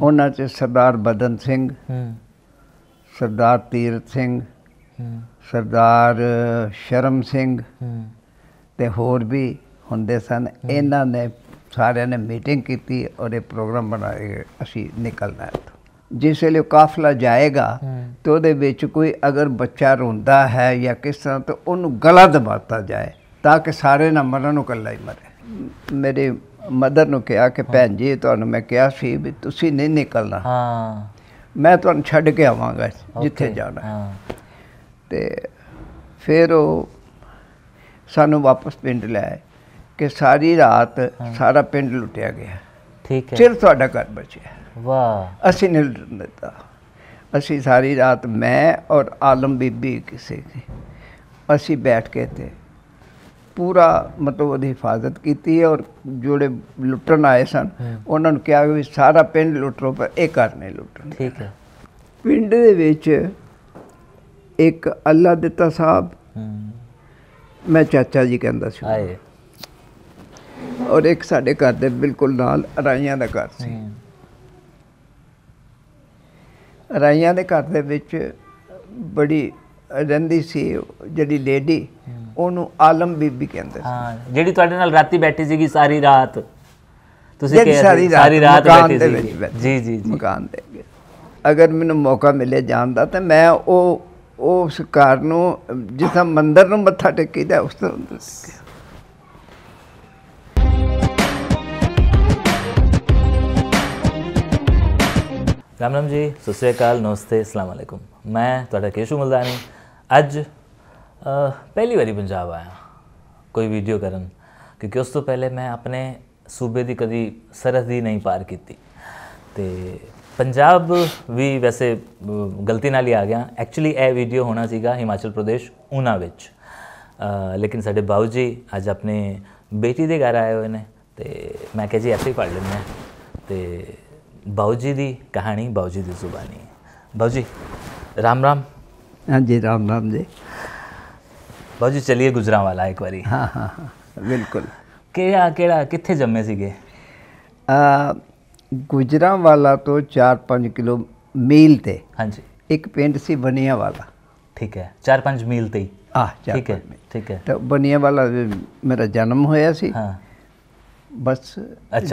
ਉਹਨਾਂ 'ਚ ਸਰਦਾਰ ਬਦਨ ਸਿੰਘ ਸਰਦਾਰ ਤੀਰ ਸਿੰਘ ਸਰਦਾਰ ਸ਼ਰਮ ਸਿੰਘ ਤੇ ਹੋਰ ਵੀ ਹੁੰਦੇ ਸਨ ਇਹਨਾਂ ਨੇ ਸਾਰਿਆਂ ਨੇ ਮੀਟਿੰਗ ਕੀਤੀ ਔਰ ਇਹ ਪ੍ਰੋਗਰਾਮ ਬਣਾਇਆ ਅਸੀਂ ਨਿਕਲਣਾ ਹੈ ਜਿਸ ਵੇਲੇ ਕਾਫਲਾ ਜਾਏਗਾ ਤੇ ਉਹਦੇ ਵਿੱਚ ਕੋਈ ਅਗਰ ਬੱਚਾ ਰੋਂਦਾ ਹੈ ਜਾਂ ਕਿਸ ਤਰ੍ਹਾਂ ਤੇ ਉਹਨੂੰ ਗਲਾ ਦਬਾਤਾ ਜਾਏ ਤਾਂ ਕਿ ਸਾਰੇ ਨਾ ਮਰਨ ਨੂੰ ਇਕੱਲਾ ਹੀ ਮਰੇ ਮੇਰੇ ਮਦਰ ਨੂੰ ਕਿਹਾ ਕਿ ਭੈਣ ਜੀ ਤੁਹਾਨੂੰ ਮੈਂ ਕਿਹਾ ਸੀ ਵੀ ਤੁਸੀਂ ਨਹੀਂ ਨਿਕਲਣਾ ਹਾਂ ਮੈਂ ਤੁਹਾਨੂੰ ਛੱਡ ਕੇ ਆਵਾਂਗਾ ਜਿੱਥੇ ਜਾਣਾ ਹਾਂ ਤੇ ਫਿਰ ਉਹ ਸਾਨੂੰ ਵਾਪਸ ਪਿੰਡ ਲੈ ਆਏ ਕਿ ਸਾਰੀ ਰਾਤ ਸਾਰਾ ਪਿੰਡ ਲੁੱਟਿਆ ਗਿਆ ਠੀਕ ਹੈ ਸਿਰ ਤੁਹਾਡਾ ਘਰ ਬਚਿਆ ਵਾਹ ਅਸੀਂ ਨਹੀਂ ਦਿੱਤਾ ਅਸੀਂ ਸਾਰੀ ਰਾਤ ਮੈਂ ਔਰ ਆਲਮ ਬੀਬੀ ਕਿਸੇ ਅਸੀਂ ਬੈਠ ਕੇ ਤੇ ਪੂਰਾ ਮਤਲਬ ਉਹਦੀ ਹਿਫਾਜ਼ਤ ਕੀਤੀ ਔਰ ਜਿਹੜੇ ਲੁੱਟਣ ਆਏ ਸਨ ਉਹਨਾਂ ਨੂੰ ਕਿਹਾ ਵੀ ਸਾਰਾ ਪਿੰਡ ਲੁੱਟਰੋ ਪਰ ਇਹ ਨਹੀਂ ਲੁੱਟਣ ਠੀਕ ਹੈ ਪਿੰਡ ਦੇ ਵਿੱਚ ਇੱਕ ਅੱਲਾ ਦਿੱਤਾ ਸਾਹਿਬ ਮੈਂ ਚਾਚਾ ਜੀ ਕਹਿੰਦਾ ਸੀ ਹਾਏ ਔਰ ਇੱਕ ਸਾਡੇ ਘਰ ਦੇ ਬਿਲਕੁਲ ਨਾਲ ਰਾਈਆਂ ਦਾ ਘਰ ਸੀ ਰਾਈਆਂ ਦੇ ਘਰ ਦੇ ਵਿੱਚ ਬੜੀ ਰਹਿੰਦੀ ਸੀ ਜਿਹੜੀ ਲੇਡੀ ਉਹਨੂੰ ਆਲਮ ਬੀਬੀ ਕਹਿੰਦੇ ਹਾਂ ਜਿਹੜੀ ਤੁਹਾਡੇ ਨਾਲ ਰਾਤੀ ਬੈਠੀ ਸੀਗੀ ਸਾਰੀ ਰਾਤ ਤੁਸੀਂ ਕਿਹਾ ਸਾਰੀ ਰਾਤ ਬੈਠੀ ਸੀ ਜੀ ਜੀ ਜੀ ਮਕਾਨ ਦੇ ਅਗਰ ਮੈਨੂੰ ਮੌਕਾ ਮਿਲੇ ਜਾਣ ਦਾ ਤਾਂ ਮੈਂ ਉਹ ਉਸ ਘਰ ਨੂੰ ਜਿਸ ਮੰਦਰ ਨੂੰ ਮੱਥਾ ਟੇਕੀਦਾ ਉਸ ਤੋਂ ਰਾਮ ਰਾਮ ਜੀ ਸਤਿ ਸ੍ਰੀ ਅਕਾਲ ਨਮਸਤੇ ਅਸਲਾਮ ਅਲੈਕੁਮ ਮੈਂ ਤੁਹਾਡਾ ਕੇਸ਼ੂ ਮਲਦਾਨੀ ਅੱਜ ਪਹਿਲੀ ਵਾਰੀ ਪੰਜਾਬ ਆਇਆ ਕੋਈ ਵੀਡੀਓ ਕਰਨ ਕਿਉਂਕਿ ਉਸ ਤੋਂ ਪਹਿਲੇ ਮੈਂ ਆਪਣੇ ਸੂਬੇ ਦੀ ਕਦੀ ਸਰਹੱਦੀ ਨਹੀਂ ਪਾਰ ਕੀਤੀ ਤੇ ਪੰਜਾਬ ਵੀ ਵੈਸੇ ਗਲਤੀ ਨਾਲ ਹੀ ਆ ਗਿਆ ਐਕਚੁਅਲੀ ਇਹ ਵੀਡੀਓ ਹੋਣਾ ਸੀਗਾ ਹਿਮਾਚਲ ਪ੍ਰਦੇਸ਼ ਉਨਾ ਵਿੱਚ ਲੇਕਿਨ ਸਾਡੇ ਬਾਉ ਜੀ ਅੱਜ ਆਪਣੇ ਬੇਟੀ ਦੇ ਘਰ ਆਏ ਹੋਏ ਨੇ ਤੇ ਮੈਂ ਕਿਹਾ ਜੀ ਐਸੇ ਹੀ ਪੜ ਲੈਂਦੇ ਤੇ ਬਾਉ ਜੀ ਦੀ ਕਹਾਣੀ ਬਾਉ ਜੀ ਦੀ ਜ਼ੁਬਾਨੀ ਬਾਉ ਜੀ ਰਾਮ ਰਾਮ ਜੀ ਰਾਮ ਰਾਮ ਜੀ ਬਾਜੀ ਚਲਿਏ ਵਾਲਾ ਇੱਕ ਵਾਰੀ ਹਾਂ ਹਾਂ ਬਿਲਕੁਲ ਕਿਹੜਾ ਕਿਹੜਾ ਕਿੱਥੇ ਜੰਮੇ ਸੀਗੇ ਅ ਆ ਵਾਲਾ ਤੋਂ 4-5 ਕਿਲੋ ਮੀਲ ਤੇ ਹਾਂਜੀ ਇੱਕ ਪਿੰਡ ਸੀ ਬਨੀਆ ਵਾਲਾ ਠੀਕ ਹੈ 4-5 ਮੀਲ ਤੇ ਆ ਠੀਕ ਹੈ ਠੀਕ ਹੈ ਤਾਂ ਬਨੀਆ ਵਾਲਾ ਮੇਰਾ ਜਨਮ ਹੋਇਆ ਸੀ ਹਾਂ ਬਸ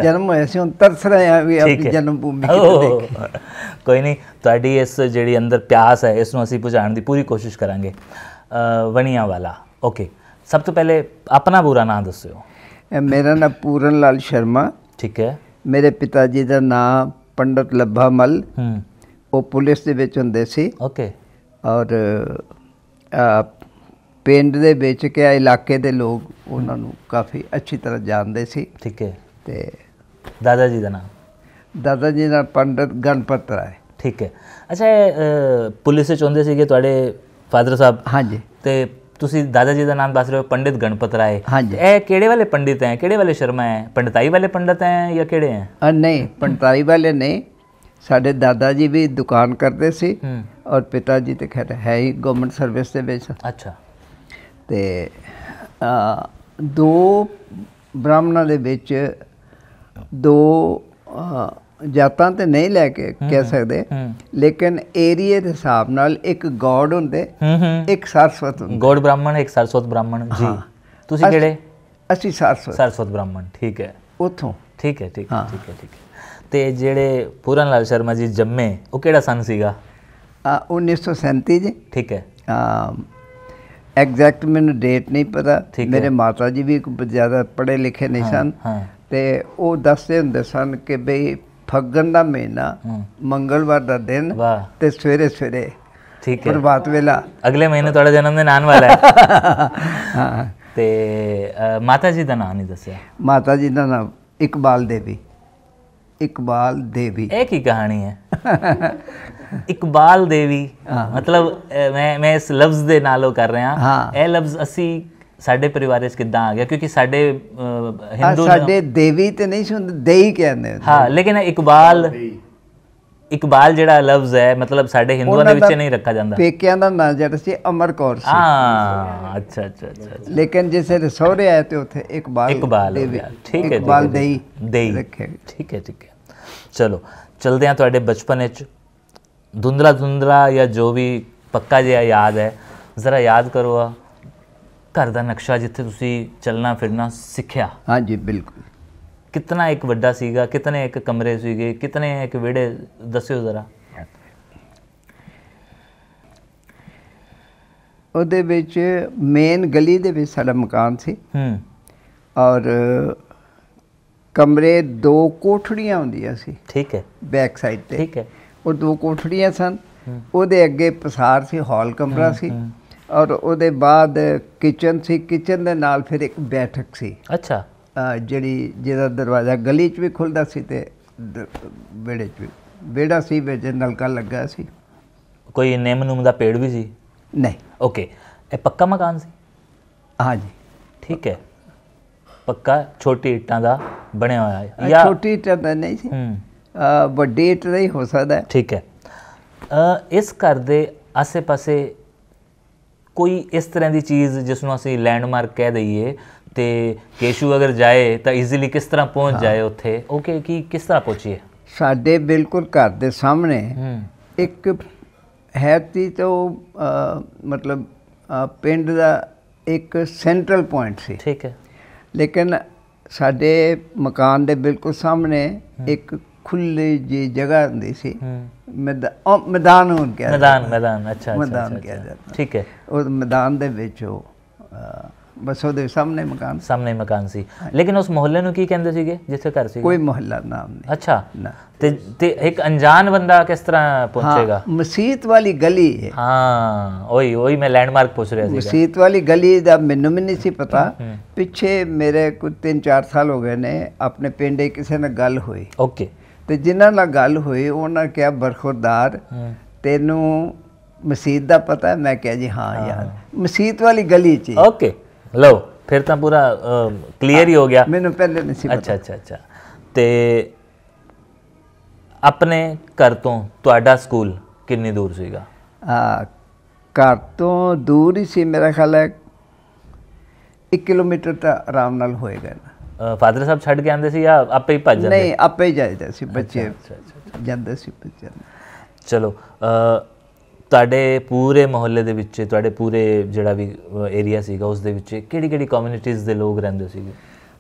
ਜਨਮ ਹੋਇਆ ਸੀ ਹੁਣ ਤਰਸ ਰਹੇ ਆ ਵੀ ਆਪਣੀ ਜਨਮ ਭੂਮੀ ਕਿਤੇ ਦੇਖ ਕੋਈ ਨਹੀਂ ਤੁਹਾਡੀ ਇਸ ਜਿਹੜੀ ਅੰਦਰ ਪਿਆਸ ਹੈ ਇਸ ਨੂੰ ਅਸੀਂ ਬੁਝਾਉਣ ਦੀ ਪੂਰੀ ਕੋਸ਼ਿਸ਼ ਕਰਾਂਗੇ ਵਣੀਆਂ ਵਾਲਾ ਓਕੇ ਸਭ ਤੋਂ ਪਹਿਲੇ ਆਪਣਾ ਪੂਰਾ ਨਾਮ ਦੱਸਿਓ ਮੇਰਾ ਨਾਮ ਪੂਰਨ ਲਾਲ ਸ਼ਰਮਾ ਠੀਕ ਹੈ ਮੇਰੇ ਪਿਤਾ ਜੀ ਦਾ ਨਾਮ ਪੰਡਤ ਲੱਭਾ ਮਲ ਹੂੰ ਉਹ ਪੁਲਿਸ ਦੇ ਵਿੱਚ ਹੁੰਦੇ ਸੀ ਓਕੇ ਔਰ ਪਿੰਡ ਦੇ ਵਿੱਚ ਕਿ ਇਲਾਕੇ ਦੇ ਲੋਕ ਉਹਨਾਂ ਨੂੰ ਕਾਫੀ ਅੱਛੀ ਤਰ੍ਹਾਂ ਜਾਣਦੇ ਸੀ ਠੀਕ ਹੈ ਤੇ ਦਾਦਾ ਜੀ ਦਾ ਨਾਮ ਦਾਦਾ ਜੀ ਦਾ ਪੰਡਤ ਗਣਪਤ ਰਾਏ ਠੀਕ ਹੈ ਅੱਛਾ ਪੁਲਿਸ ਚ ਹੁੰਦੇ ਸੀਗੇ ਤੁਹਾਡੇ ਫਾਦਰ ਸਾਹਿਬ ਹਾਂਜੀ ਤੇ ਤੁਸੀਂ ਦਾਦਾ ਜੀ ਦਾ ਨਾਮ ਦੱਸ ਰਹੇ ਹੋ ਪੰਡਿਤ ਗਣਪਤ ਰਾਏ ਇਹ ਕਿਹੜੇ ਵਾਲੇ ਪੰਡਿਤ ਹੈ ਕਿਹੜੇ ਵਾਲੇ ਸ਼ਰਮਾ ਹੈ ਪੰਡਤਾਈ ਵਾਲੇ ਪੰਡਤ ਹੈ ਜਾਂ ਕਿਹੜੇ ਹੈ ਨਹੀਂ ਪੰਡਤਾਈ ਵਾਲੇ ਨਹੀਂ ਸਾਡੇ ਦਾਦਾ ਜੀ ਵੀ ਦੁਕਾਨ ਕਰਦੇ ਸੀ ਔਰ ਪਿਤਾ ਜੀ ਤੇ ਖੈਰ ਹੈ ਹੀ ਗਵਰਨਮੈਂਟ ਸਰਵਿਸ ਦੇ ਵਿੱਚ ਅੱਛਾ ਤੇ ਦੋ ਬ੍ਰਾਹਮਣਾਂ ਦੇ ਵਿੱਚ ਦੋ ਜਾਤਾਂ ਤੇ ਨਹੀਂ ਲੈ ਕੇ ਕਹਿ ਸਕਦੇ ਲੇਕਿਨ ਏਰੀਏ ਦੇ ਹਿਸਾਬ ਨਾਲ ਇੱਕ ਗੋਡ ਹੁੰਦੇ ਇੱਕ ਸਰਸਵਤ ਹੁੰਦੇ ਗੋਡ ਬ੍ਰਾਹਮਣ ਇੱਕ ਸਰਸਵਤ ਬ੍ਰਾਹਮਣ ਜੀ ਤੁਸੀਂ ਕਿਹੜੇ ਅਸੀਂ ਸਰਸਵਤ ਸਰਸਵਤ ਬ੍ਰਾਹਮਣ ਠੀਕ ਹੈ ਉਥੋਂ ਠੀਕ ਹੈ ਠੀਕ ਹੈ ਠੀਕ ਹੈ ਠੀਕ ਹੈ ਤੇ ਜਿਹੜੇ ਪੂਰਨ ਲਾਲ ਸ਼ਰਮਾ ਜੀ ਜੰਮੇ ਉਹ ਕਿਹੜਾ ਸਨ ਸੀਗਾ 1937 ਜੀ ਠੀਕ ਹੈ ਐਗਜ਼ੈਕਟ ਮੈਨੂੰ ਡੇਟ ਨਹੀਂ ਪਤਾ ਮੇਰੇ ਮਾਤਾ ਜੀ ਵੀ ਇੱਕ ਜ਼ਿਆਦਾ ਪੜ੍ਹੇ ਲਿਖੇ ਨਹੀਂ ਸਨ ਤੇ ਉਹ ਦੱਸਦੇ ਹੁੰਦੇ ਸਨ ਕਿ ਬਈ ਫੱਗਣ ਦਾ ਮਹੀਨਾ ਮੰਗਲਵਾਰ ਦਾ ਦਿਨ ਤੇ ਸਵੇਰੇ ਸਵੇਰੇ ਠੀਕ ਹੈ ਪ੍ਰਭਾਤ ਵੇਲਾ ਅਗਲੇ ਮਹੀਨੇ ਤੁਹਾਡਾ ਜਨਮ ਦਿਨ ਆਉਣ ਵਾਲਾ ਹੈ ਹਾਂ ਤੇ ਮਾਤਾ ਜੀ ਦਾ ਨਾਮ ਨਹੀਂ ਦੱਸਿਆ ਮਾਤਾ ਜੀ ਦਾ ਨਾਮ ਇਕਬਾਲ ਦੇਵੀ ਇਕਬਾਲ ਦੇਵੀ ਇਹ ਕੀ ਕਹਾਣੀ ਹੈ ਇਕਬਾਲ ਦੇਵੀ ਮਤਲਬ ਮੈਂ ਮੈਂ ਇਸ ਲਫ਼ਜ਼ ਦੇ ਨਾਲੋਂ ਕਰ ਰਿਹਾ ਇਹ ਲਫ਼ਜ਼ ਅਸੀਂ ਸਾਡੇ ਪਰਿਵਾਰ ਵਿੱਚ ਕਿੱਦਾਂ ਆ ਗਿਆ ਕਿਉਂਕਿ ਸਾਡੇ ਹਿੰਦੂ ਸਾਡੇ ਦੇਵੀ ਤੇ ਨਹੀਂ ਸੁਣ ਦੇਈ ਕਹਿੰਦੇ ਹਾਂ ਲੇਕਿਨ ਇਕਬਾਲ ਇਕਬਾਲ ਜਿਹੜਾ ਲਫ਼ਜ਼ ਹੈ ਮਤਲਬ ਸਾਡੇ ਹਿੰਦੂਆਂ ਦੇ ਵਿੱਚ ਨਹੀਂ ਰੱਖਿਆ ਜਾਂਦਾ ਪੇਕਿਆਂ ਦਾ ਨਾਂ ਜਿਹੜਾ ਸੀ ਅਮਰ ਕੌਰ ਸੀ ਹਾਂ ਅੱਛਾ ਅੱਛਾ ਅੱਛਾ ਲੇਕਿਨ ਜਿਸੇ ਸਹੁਰੇ ਆਏ ਤੇ ਉੱਥੇ ਇਕਬਾਲ ਇਕਬਾਲ ਠੀਕ ਹੈ ਇਕਬਾਲ ਦੇਈ ਦੇਈ ਠੀਕ ਹੈ ਠੀਕ ਹੈ ਚਲੋ ਚਲਦੇ ਆ ਤੁਹਾਡੇ ਬਚਪਨ ਵਿੱਚ ਧੁੰਦਲਾ ਧੁੰਦਲਾ ਜਾਂ ਜੋ ਵੀ ਪੱਕਾ ਜਿਹਾ ਯਾਦ ਹੈ ਜ਼ਰਾ ਯਾਦ ਕਰੋ ਆ ਘਰ ਦਾ ਨਕਸ਼ਾ ਜਿੱਥੇ ਤੁਸੀਂ ਚੱਲਣਾ ਫਿਰਨਾ ਸਿੱਖਿਆ ਹਾਂਜੀ ਬਿਲਕੁਲ ਕਿਤਨਾ ਇੱਕ ਵੱਡਾ ਸੀਗਾ ਕਿਤਨੇ ਇੱਕ ਕਮਰੇ ਸੀਗੇ ਕਿਤਨੇ ਇੱਕ ਵਿੜੇ ਦੱਸਿਓ ਜ਼ਰਾ ਉਹਦੇ ਵਿੱਚ ਮੇਨ ਗਲੀ ਦੇ ਵਿੱਚ ਸਾਡਾ ਮਕਾਨ ਸੀ ਹੂੰ ਔਰ ਕਮਰੇ ਦੋ ਕੋਠੜੀਆਂ ਹੁੰਦੀਆਂ ਸੀ ਠੀਕ ਹੈ ਬੈਕ ਸਾਈਡ ਤੇ ਠੀਕ ਹੈ ਉਹ ਦੋ ਕੋਠੜੀਆਂ ਸਨ ਉਹਦੇ ਅੱਗੇ ਪਸਾਰ ਸੀ ਹਾਲ ਕਮਰਾ ਸੀ ਔਰ ਉਹਦੇ ਬਾਅਦ ਕਿਚਨ ਸੀ ਕਿਚਨ ਦੇ ਨਾਲ ਫਿਰ ਇੱਕ ਬੈਠਕ ਸੀ ਅੱਛਾ ਜਿਹੜੀ ਜਿਹਦਾ ਦਰਵਾਜ਼ਾ ਗਲੀ 'ਚ ਵੀ ਖੁੱਲਦਾ ਸੀ ਤੇ ਵਿੜੇ 'ਚ ਵੀ ਵਿੜਾ ਸੀ ਵਿੱਚ ਨਲਕਾ ਲੱਗਾ ਸੀ ਕੋਈ ਨਿੰਮ ਨੂੰ ਦਾ ਪੇੜ ਵੀ ਸੀ ਨਹੀਂ ਓਕੇ ਇਹ ਪੱਕਾ ਮਕਾਨ ਸੀ ਹਾਂਜੀ ਠੀਕ ਹੈ ਪੱਕਾ ਛੋਟੀ ਇੱਟਾਂ ਦਾ ਬਣਿਆ ਹੋਇਆ ਹੈ ਜਾਂ ਛੋਟੀ ਇੱਟਾਂ ਦਾ ਨਹੀਂ ਸੀ ਹੂੰ ਵੱਡੀ ਇੱਟ ਨਹੀਂ ਹੋ ਸਕਦਾ ਠੀਕ ਹੈ ਇਸ ਘਰ ਦੇ ਆਸੇ-ਪਾਸੇ ਕੋਈ ਇਸ ਤਰ੍ਹਾਂ ਦੀ ਚੀਜ਼ ਜਿਸ ਨੂੰ ਅਸੀਂ ਲੈਂਡਮਾਰਕ ਕਹਿ ਦਈਏ ਤੇ ਕੇਸ਼ੂ ਅਗਰ ਜਾਏ ਤਾਂ ਈਜ਼ੀਲੀ ਕਿਸ ਤਰ੍ਹਾਂ ਪਹੁੰਚ ਜਾਏ ਉੱਥੇ ਓਕੇ ਕੀ ਕਿਸ ਤਰ੍ਹਾਂ ਪਹੁੰਚੀਏ ਸਾਡੇ ਬਿਲਕੁਲ ਘਰ ਦੇ ਸਾਹਮਣੇ ਇੱਕ ਹੈ ਤੀ ਤੋਂ ਮਤਲਬ ਪਿੰਡ ਦਾ ਇੱਕ ਸੈਂਟਰਲ ਪੁਆਇੰਟ ਸੀ ਠੀਕ ਹੈ ਲੇਕਿਨ ਸਾਡੇ ਮਕਾਨ ਦੇ ਬਿਲਕੁਲ ਸਾਹਮਣੇ ਇੱਕ ਜੇ ਜਗ੍ਹਾ ਹੁੰਦੀ ਸੀ ਮੈਦਾਨ ਹੁਣ ਕਿਹਾ ਮੈਦਾਨ ਮੈਦਾਨ ਅੱਛਾ ਅੱਛਾ ਮੈਦਾਨ ਕਿਹਾ ਜਾਂਦਾ ਠੀਕ ਹੈ ਉਹ ਮੈਦਾਨ ਦੇ ਵਿੱਚ ਉਹ ਬਸ ਉਹਦੇ ਸਾਹਮਣੇ ਮਕਾਨ ਸਾਹਮਣੇ ਮਕਾਨ ਸੀ ਲੇਕਿਨ ਉਸ ਮੁਹੱਲੇ ਨੂੰ ਕੀ ਕਹਿੰਦੇ ਸੀਗੇ ਜਿੱਥੇ ਘਰ ਸੀ ਕੋਈ ਮੁਹੱਲਾ ਨਾਮ ਨਹੀਂ ਅੱਛਾ ਤੇ ਤੇ ਇੱਕ ਅਣਜਾਣ ਬੰਦਾ ਕਿਸ ਤਰ੍ਹਾਂ ਪਹੁੰਚੇਗਾ ਮਸਜਿਦ ਵਾਲੀ ਗਲੀ ਹੈ ਹਾਂ ਓਏ ਓਏ ਮੈਂ ਲੈਂਡਮਾਰਕ ਪੁੱਛ ਰਿਹਾ ਸੀ ਮਸਜਿਦ ਵਾਲੀ ਗਲੀ ਦਾ ਮੈਨੂੰ ਵੀ ਨਹੀਂ ਸੀ ਪਤਾ ਪਿੱਛੇ ਮੇਰੇ ਕੋ 3-4 ਸਾਲ ਹੋ ਗਏ ਨੇ ਆਪਣੇ ਪਿੰਡੇ ਕਿਸੇ ਨਾਲ ਗੱਲ ਹੋਈ ਓਕੇ ਤੇ ਜਿਨ੍ਹਾਂ ਨਾਲ ਗੱਲ ਹੋਈ ਉਹਨਾਂ ਕਿਹਾ ਬਰਖੁਰਦਾਰ ਤੈਨੂੰ ਮਸਜਿਦ ਦਾ ਪਤਾ ਹੈ ਮੈਂ ਕਿਹਾ ਜੀ ਹਾਂ ਯਾਰ ਮਸਜਿਦ ਵਾਲੀ ਗਲੀ 'ਚ ਓਕੇ ਲਓ ਫਿਰ ਤਾਂ ਪੂਰਾ ਕਲੀਅਰ ਹੀ ਹੋ ਗਿਆ ਮੈਨੂੰ ਪਹਿਲੇ ਨਹੀਂ ਸੀ ਪਤਾ ਅੱਛਾ ਅੱਛਾ ਅੱਛਾ ਤੇ ਆਪਣੇ ਘਰ ਤੋਂ ਤੁਹਾਡਾ ਸਕੂਲ ਕਿੰਨੀ ਦੂਰ ਸੀਗਾ ਆ ਘਰ ਤੋਂ ਦੂਰ ਹੀ ਸੀ ਮੇਰਾ ਖਿਆਲ ਹੈ 1 ਕਿਲੋਮੀਟਰ ਤਾਂ ਆਰਾਮ ਨਾਲ ਹੋਏਗਾ ਨਾ ਫਾਦਰ ਸਾਹਿਬ ਛੱਡ ਕੇ ਆਂਦੇ ਸੀ ਜਾਂ ਆਪੇ ਹੀ ਭੱਜ ਜਾਂਦੇ ਨਹੀਂ ਆਪੇ ਹੀ ਜਾਂਦੇ ਸੀ ਬੱਚੇ ਜਾਂਦੇ ਸੀ ਬੱਚੇ ਚਲੋ ਤੁਹਾਡੇ ਪੂਰੇ ਮੁਹੱਲੇ ਦੇ ਵਿੱਚ ਤੁਹਾਡੇ ਪੂਰੇ ਜਿਹੜਾ ਵੀ ਏਰੀਆ ਸੀਗਾ ਉਸ ਦੇ ਵਿੱਚ ਕਿਹੜੀ ਕਿਹੜੀ ਕਮਿਊਨਿਟੀਜ਼ ਦੇ ਲੋਕ ਰਹਿੰਦੇ ਸੀਗੇ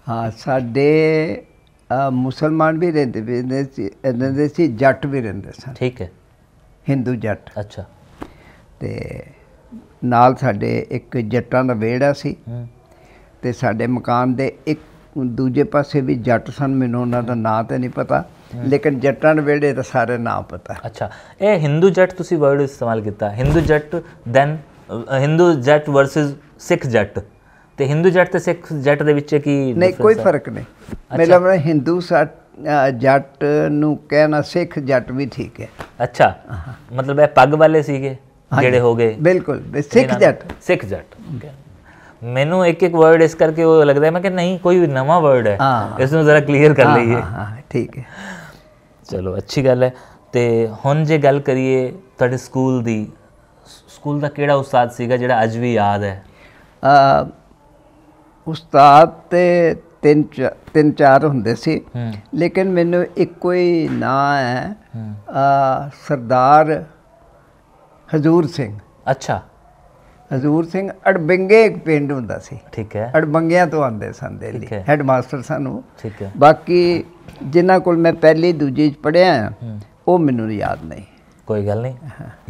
ਹਾਂ ਸਾਡੇ ਮੁਸਲਮਾਨ ਵੀ ਰਹਿੰਦੇ ਸੀ ਰਹਿੰਦੇ ਸੀ ਜੱਟ ਵੀ ਰਹਿੰਦੇ ਸਨ ਠੀਕ ਹੈ ਹਿੰਦੂ ਜੱਟ ਅੱਛਾ ਤੇ ਨਾਲ ਸਾਡੇ ਇੱਕ ਜੱਟਾਂ ਦਾ ਵਿਹੜਾ ਸੀ ਤੇ ਸਾਡੇ ਮਕਾਨ ਦੇ ਇੱਕ ਦੂਜੇ ਪਾਸੇ ਵੀ ਜੱਟ ਸਨ ਮੈਨੂੰ ਉਹਨਾਂ ਦਾ ਨਾਂ ਤੇ ਨਹੀਂ ਪਤਾ ਲੇਕਿਨ ਜੱਟਾਂ ਦੇ ਵੇੜੇ ਤਾਂ ਸਾਰੇ ਨਾਂ ਪਤਾ ਅੱਛਾ ਇਹ ਹਿੰਦੂ ਜੱਟ ਤੁਸੀਂ ਵਰਡ ਇਸਤੇਮਾਲ ਕੀਤਾ ਹਿੰਦੂ ਜੱਟ ਦੈਨ ਹਿੰਦੂ ਜੱਟ ਵਰਸਸ ਸਿੱਖ ਜੱਟ ਤੇ ਹਿੰਦੂ ਜੱਟ ਤੇ ਸਿੱਖ ਜੱਟ ਦੇ ਵਿੱਚ ਕੀ ਨਹੀਂ ਕੋਈ ਫਰਕ ਨਹੀਂ ਮੇਰਾ ਮਨ ਹਿੰਦੂ ਜੱਟ ਨੂੰ ਕਹਿਣਾ ਸਿੱਖ ਜੱਟ ਵੀ ਠੀਕ ਹੈ ਅੱਛਾ ਮਤਲਬ ਇਹ ਪੱਗ ਵਾਲੇ ਸੀਗੇ ਜਿਹੜੇ ਹੋ ਗਏ ਬਿਲਕੁਲ ਸਿੱਖ ਜੱਟ ਸਿੱਖ ਜੱਟ ਮੈਨੂੰ ਇੱਕ ਇੱਕ ਵਰਡ ਇਸ ਕਰਕੇ ਉਹ ਲੱਗਦਾ ਹੈ ਮੈਂ ਕਿ ਨਹੀਂ ਕੋਈ ਨਵਾਂ ਵਰਡ ਹੈ ਇਸ ਨੂੰ ਜ਼ਰਾ ਕਲੀਅਰ ਕਰ ਲਈਏ ਹਾਂ ਠੀਕ ਹੈ ਚਲੋ ਅੱਛੀ ਗੱਲ ਹੈ ਤੇ ਹੁਣ ਜੇ ਗੱਲ ਕਰੀਏ ਤੁਹਾਡੇ ਸਕੂਲ ਦੀ ਸਕੂਲ ਦਾ ਕਿਹੜਾ ਉਸਤਾਦ ਸੀਗਾ ਜਿਹੜਾ ਅੱਜ ਵੀ ਯਾਦ ਹੈ ਅ ਉਸਤਾਦ ਤੇ ਤਿੰਨ ਤਿੰਨ ਚਾਰ ਹੁੰਦੇ ਸੀ ਲੇਕਿਨ ਮੈਨੂੰ ਇੱਕੋ ਹੀ ਨਾਂ ਹੈ ਅ ਸਰਦਾਰ ਹਜ਼ੂਰ ਸਿੰਘ ਅੱਛਾ ਹਜ਼ੂਰ ਸਿੰਘ ਅੜਬੰਗੇ ਇੱਕ ਪਿੰਡ ਹੁੰਦਾ ਸੀ ਠੀਕ ਹੈ ਅੜਬੰਗਿਆਂ ਤੋਂ ਆਉਂਦੇ ਸਨ ਦਿੱਲੀ ਹੈਡਮਾਸਟਰ ਸਾਨੂੰ ਠੀਕ ਹੈ ਬਾਕੀ ਜਿਨ੍ਹਾਂ ਕੋਲ ਮੈਂ ਪਹਿਲੀ ਦੂਜੀ ਚ ਪੜਿਆ ਉਹ ਮੈਨੂੰ ਯਾਦ ਨਹੀਂ ਕੋਈ ਗੱਲ ਨਹੀਂ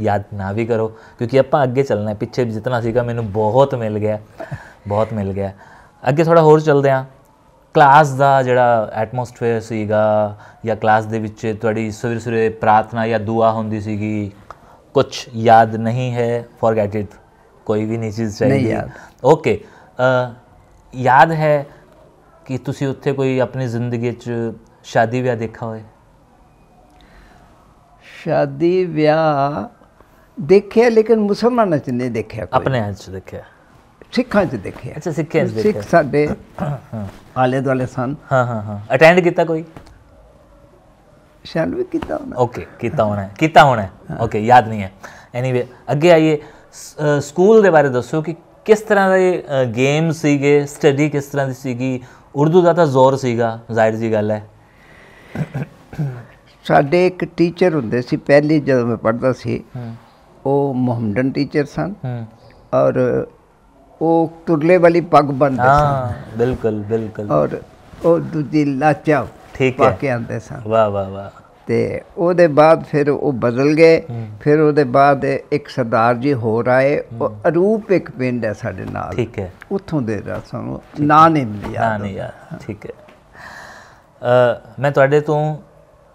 ਯਾਦ ਨਾ ਵੀ ਕਰੋ ਕਿਉਂਕਿ ਆਪਾਂ ਅੱਗੇ ਚੱਲਣਾ ਹੈ ਪਿੱਛੇ ਜਿੰਨਾ ਸੀਗਾ ਮੈਨੂੰ ਬਹੁਤ ਮਿਲ ਗਿਆ ਬਹੁਤ ਮਿਲ ਗਿਆ ਅੱਗੇ ਥੋੜਾ ਹੋਰ ਚੱਲਦੇ ਆਂ ਕਲਾਸ ਦਾ ਜਿਹੜਾ ਐਟਮੋਸਫੇਅਰ ਸੀਗਾ ਜਾਂ ਕਲਾਸ ਦੇ ਵਿੱਚ ਤੁਹਾਡੀ ਸਵੇਰੇ ਸਵੇਰੇ ਪ੍ਰਾਰਥਨਾ ਜਾਂ ਦੁਆ ਹੁੰਦੀ ਸੀਗੀ ਕੁਝ ਯਾਦ ਨਹੀਂ ਹੈ ਫੋਰਗੇਟ ਇਟ ਕੋਈ ਵੀ ਨਹੀਂ ਚੀਜ਼ ਚਾਹੀਦੀ ਯਾਦ ਓਕੇ ਯਾਦ ਹੈ ਕਿ ਤੁਸੀਂ ਉੱਥੇ ਕੋਈ ਆਪਣੀ ਜ਼ਿੰਦਗੀ 'ਚ ਸ਼ਾਦੀ ਵਿਆਹ ਦੇਖਾ ਹੋਏ ਸ਼ਾਦੀ ਵਿਆਹ ਦੇਖਿਆ ਲੇਕਿਨ ਮੁਸਲਮਾਨਾਂ 'ਚ ਨਹੀਂ ਦੇਖਿਆ ਆਪਣੇ ਆਪ 'ਚ ਦੇਖਿਆ ਸਿੱਖਾਂ 'ਚ ਦੇਖਿਆ ਅੱਛਾ ਸਿੱਖਾਂ 'ਚ ਦੇਖਿਆ ਸਿੱਖ ਸਾਡੇ ਆਲੇ ਦੁਆਲੇ ਸਨ ਹਾਂ ਹਾਂ ਹਾਂ ਅਟੈਂਡ ਕੀਤਾ ਕੋਈ ਸ਼ਾਇਦ ਵੀ ਕੀਤਾ ਹੋਣਾ ਓਕੇ ਕੀਤਾ ਹੋਣਾ ਕੀਤਾ ਹੋਣਾ ਓਕੇ ਯਾਦ ਨਹੀਂ ਹੈ ਐਨੀਵੇ ਅੱਗੇ ਆਈਏ ਸਕੂਲ ਦੇ ਬਾਰੇ ਦੱਸੋ ਕਿ ਕਿਸ ਤਰ੍ਹਾਂ ਦੇ ਗੇਮ ਸੀਗੇ ਸਟੱਡੀ ਕਿਸ ਤਰ੍ਹਾਂ ਦੀ ਸੀਗੀ ਉਰਦੂ ਦਾ ਤਾਂ ਜ਼ੋਰ ਸੀਗਾ ਜ਼ਾਹਿਰ ਜੀ ਗੱਲ ਹੈ ਸਾਡੇ ਇੱਕ ਟੀਚਰ ਹੁੰਦੇ ਸੀ ਪਹਿਲੀ ਜਦੋਂ ਮੈਂ ਪੜ੍ਹਦਾ ਸੀ ਉਹ ਮੁਹੰਮਦਨ ਟੀਚਰ ਸਨ ਔਰ ਉਹ ਤੁਰਲੇ ਵਾਲੀ ਪੱਗ ਬੰਨਦੇ ਸਨ ਹਾਂ ਬਿਲਕੁਲ ਬਿਲਕੁਲ ਔਰ ਉਹ ਦੂਜੀ ਲਾਚਾ ਠੀਕ ਹੈ ਪਾ ਕੇ ਆਉਂਦੇ ਸਨ ਵਾਹ ਵਾਹ ਵਾਹ ਤੇ ਉਹਦੇ ਬਾਅਦ ਫਿਰ ਉਹ ਬਦਲ ਗਏ ਫਿਰ ਉਹਦੇ ਬਾਅਦ ਇੱਕ ਸਰਦਾਰ ਜੀ ਹੋਰ ਆਏ ਉਹ ਅਰੂਪ ਇੱਕ ਪਿੰਡ ਹੈ ਸਾਡੇ ਨਾਲ ਠੀਕ ਹੈ ਉੱਥੋਂ ਦੇ ਦਾ ਸਾਨੂੰ ਨਾਂ ਨਹੀਂ ਮਿਲਿਆ ਨਾਂ ਨਹੀਂ ਯਾਰ ਠੀਕ ਹੈ ਮੈਂ ਤੁਹਾਡੇ ਤੋਂ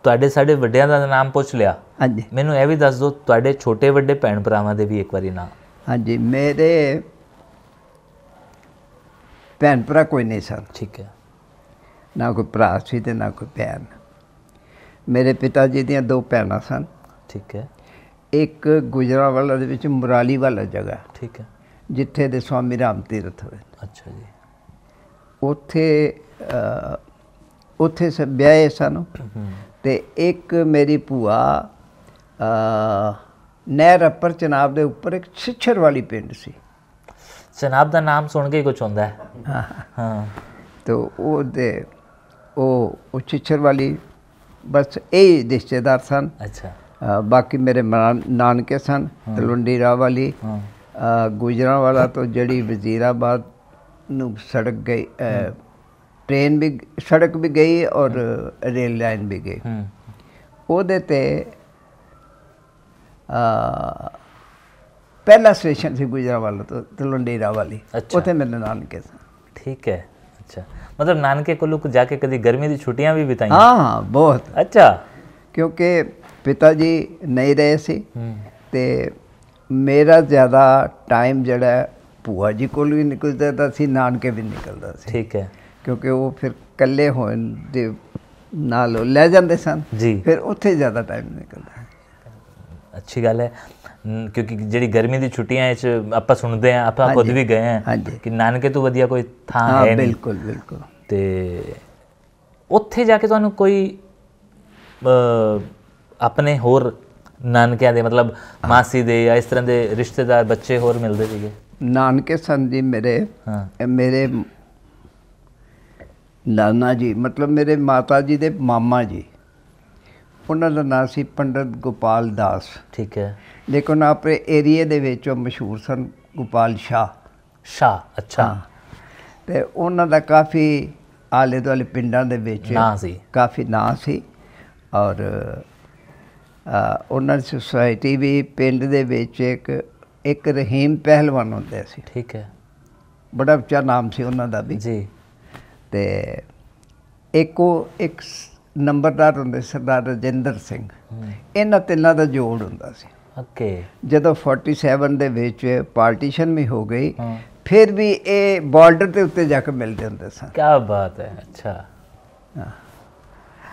ਤੁਹਾਡੇ ਸਾਡੇ ਵੱਡਿਆਂ ਦਾ ਨਾਮ ਪੁੱਛ ਲਿਆ ਹਾਂਜੀ ਮੈਨੂੰ ਇਹ ਵੀ ਦੱਸ ਦਿਓ ਤੁਹਾਡੇ ਛੋਟੇ ਵੱਡੇ ਭੈਣ ਭਰਾਵਾਂ ਦੇ ਵੀ ਇੱਕ ਵਾਰੀ ਨਾਂ ਹਾਂਜੀ ਮੇਰੇ ਭੈਣ ਭਰਾ ਕੋਈ ਨਹੀਂ ਸਰ ਠੀਕ ਹੈ ਨਾ ਕੋਈ ਭਰਾ ਸੀ ਤੇ ਨਾ ਕੋਈ ਭੈਣ ਮੇਰੇ ਪਿਤਾ ਜੀ ਦੀਆਂ ਦੋ ਭੈਣਾਂ ਸਨ ਠੀਕ ਹੈ ਇੱਕ ਗੁਜਰਾਵਾਲਾ ਦੇ ਵਿੱਚ ਮੁਰਾਲੀ ਵਾਲਾ ਜਗ੍ਹਾ ਠੀਕ ਹੈ ਜਿੱਥੇ ਦੇ ਸਵਾਮੀ ਰਾਮ ਤੀਰਥ ਹੋਏ ਅੱਛਾ ਜੀ ਉੱਥੇ ਉੱਥੇ ਸ ਵਿਆਹੇ ਸਨ ਤੇ ਇੱਕ ਮੇਰੀ ਭੂਆ ਨਹਿਰ ਉੱਪਰ ਚਨਾਬ ਦੇ ਉੱਪਰ ਇੱਕ ਛਿਛਰ ਵਾਲੀ ਪਿੰਡ ਸੀ ਚਨਾਬ ਦਾ ਨਾਮ ਸੁਣ ਕੇ ਕੁਝ ਹੁੰਦਾ ਹੈ ਹਾਂ ਹਾਂ ਤੇ ਉਹਦੇ ਉਹ ਉਹ ਛਿਛਰ ਵਾਲੀ ਬਸ ਇਹ ਰਿਸ਼ਤੇਦਾਰ ਸਨ ਅੱਛਾ ਬਾਕੀ ਮੇਰੇ ਨਾਨਕੇ ਸਨ ਤਲੁੰਡੀ ਰਾਵ ਵਾਲੀ ਗੁਜਰਾਂ ਵਾਲਾ ਤੋਂ ਜਿਹੜੀ ਵਜ਼ੀਰਾਬਾਦ ਨੂੰ ਸੜਕ ਗਈ ਟ੍ਰੇਨ ਵੀ ਸੜਕ ਵੀ ਗਈ ਔਰ ਰੇਲ ਲਾਈਨ ਵੀ ਗਈ ਉਹਦੇ ਤੇ ਪਹਿਲਾ ਸਟੇਸ਼ਨ ਸੀ ਗੁਜਰਾਂ ਵਾਲਾ ਤੋਂ ਤਲੁੰਡੀ ਰਾਵ ਵਾਲੀ ਉੱਥੇ ਮੇਰੇ ਨਾਨਕੇ ਸਨ ਠੀਕ ਹੈ ਅੱਛਾ ਮਤਲਬ ਨਾਨਕੇ ਕੋਲੋਂ ਜਾ ਕੇ ਕਦੀ ਗਰਮੀ ਦੀ ਛੁੱਟੀਆਂ ਵੀ ਬਿਤਾਈਆਂ ਹਾਂ ਹਾਂ ਬਹੁਤ ਅੱਛਾ ਕਿਉਂਕਿ ਪਿਤਾ ਜੀ ਨਹੀਂ ਰਹੇ ਸੀ ਤੇ ਮੇਰਾ ਜ਼ਿਆਦਾ ਟਾਈਮ ਜਿਹੜਾ ਭੂਆ ਜੀ ਕੋਲ ਵੀ ਨਿਕਲਦਾ ਤਾਂ ਸੀ ਨਾਨਕੇ ਵੀ ਨਿਕਲਦਾ ਸੀ ਠੀਕ ਹੈ ਕਿਉਂਕਿ ਉਹ ਫਿਰ ਇਕੱਲੇ ਹੋਣ ਦੇ ਨਾਲ ਲੈ ਜਾਂਦੇ ਸਨ ਫਿਰ ਉੱਥੇ ਜ਼ਿਆਦਾ ਟਾਈਮ ਨਿਕਲਦਾ ਅੱਛੀ ਗੱਲ ਹੈ ਕਿਉਂਕਿ ਜਿਹੜੀ ਗਰਮੀ ਦੀ ਛੁੱਟੀਆਂ ਵਿੱਚ ਆਪਾਂ ਸੁਣਦੇ ਆ ਆਪਾਂ ਖੁਦ ਵੀ ਗਏ ਆ ਕਿ ਨਾਨਕੇ ਤੋਂ ਵਧੀਆ ਕੋਈ ਥਾਂ ਹੈ ਨਹੀਂ ਬਿਲਕੁਲ ਬਿਲਕੁਲ ਤੇ ਉੱਥੇ ਜਾ ਕੇ ਤੁਹਾਨੂੰ ਕੋਈ ਆਪਣੇ ਹੋਰ ਨਾਨਕਿਆਂ ਦੇ ਮਤਲਬ ਮਾਸੀ ਦੇ ਜਾਂ ਇਸ ਤਰ੍ਹਾਂ ਦੇ ਰਿਸ਼ਤੇਦਾਰ ਬੱਚੇ ਹੋਰ ਮਿਲਦੇ ਸੀਗੇ ਨਾਨਕੇ ਸੰਦੀ ਜੀ ਮੇਰੇ ਹਾਂ ਮੇਰੇ ਨਾਨਾ ਜੀ ਮਤਲਬ ਮੇਰੇ ਮਾਤਾ ਜੀ ਦੇ ਮਾਮਾ ਜੀ ਉਹਨਾਂ ਦਾ ਨਾਮ ਸੀ ਪੰਡਤ ਗੋਪਾਲ ਦਾਸ ਠੀਕ ਹੈ ਲੇਕਿਨ ਆਪਣੇ ਏਰੀਏ ਦੇ ਵਿੱਚ ਉਹ ਮਸ਼ਹੂਰ ਸਨ ਗੋਪਾਲ ਸ਼ਾ ਸ਼ਾ ਅੱਛਾ ਤੇ ਉਹਨਾਂ ਦਾ ਕਾਫੀ ਆਲੇ ਦੁਆਲੇ ਪਿੰਡਾਂ ਦੇ ਵਿੱਚ ਨਾਂ ਸੀ ਕਾਫੀ ਨਾਂ ਸੀ ਔਰ ਉਹਨਾਂ ਦੀ ਸੁਸਾਇਟੀ ਵੀ ਪਿੰਡ ਦੇ ਵਿੱਚ ਇੱਕ ਇੱਕ ਰਹੀਮ ਪਹਿਲਵਾਨ ਹੁੰਦੇ ਸੀ ਠੀਕ ਹੈ ਬੜਾ ਉੱਚਾ ਨਾਮ ਸੀ ਉਹਨਾਂ ਦਾ ਵੀ ਜੀ ਤੇ ਇੱਕੋ ਇੱਕ ਨੰਬਰਦਾਰ ਹੁੰਦੇ ਸਰਦਾਰ ਰਜਿੰਦਰ ਸਿੰਘ ਇਹਨਾਂ ਤਿੰਨਾਂ ਦਾ ਜੋੜ ਹੁੰਦਾ ਸੀ ਓਕੇ ਜਦੋਂ 47 ਦੇ ਵਿੱਚ ਪਾਰਟੀਸ਼ਨ ਵੀ ਹੋ ਗਈ ਫਿਰ ਵੀ ਇਹ ਬਾਰਡਰ ਤੇ ਉੱਤੇ ਜਾ ਕੇ ਮਿਲਦੇ ਹੁੰਦੇ ਸਨ ਕੀ ਬਾਤ ਹੈ ਅੱਛਾ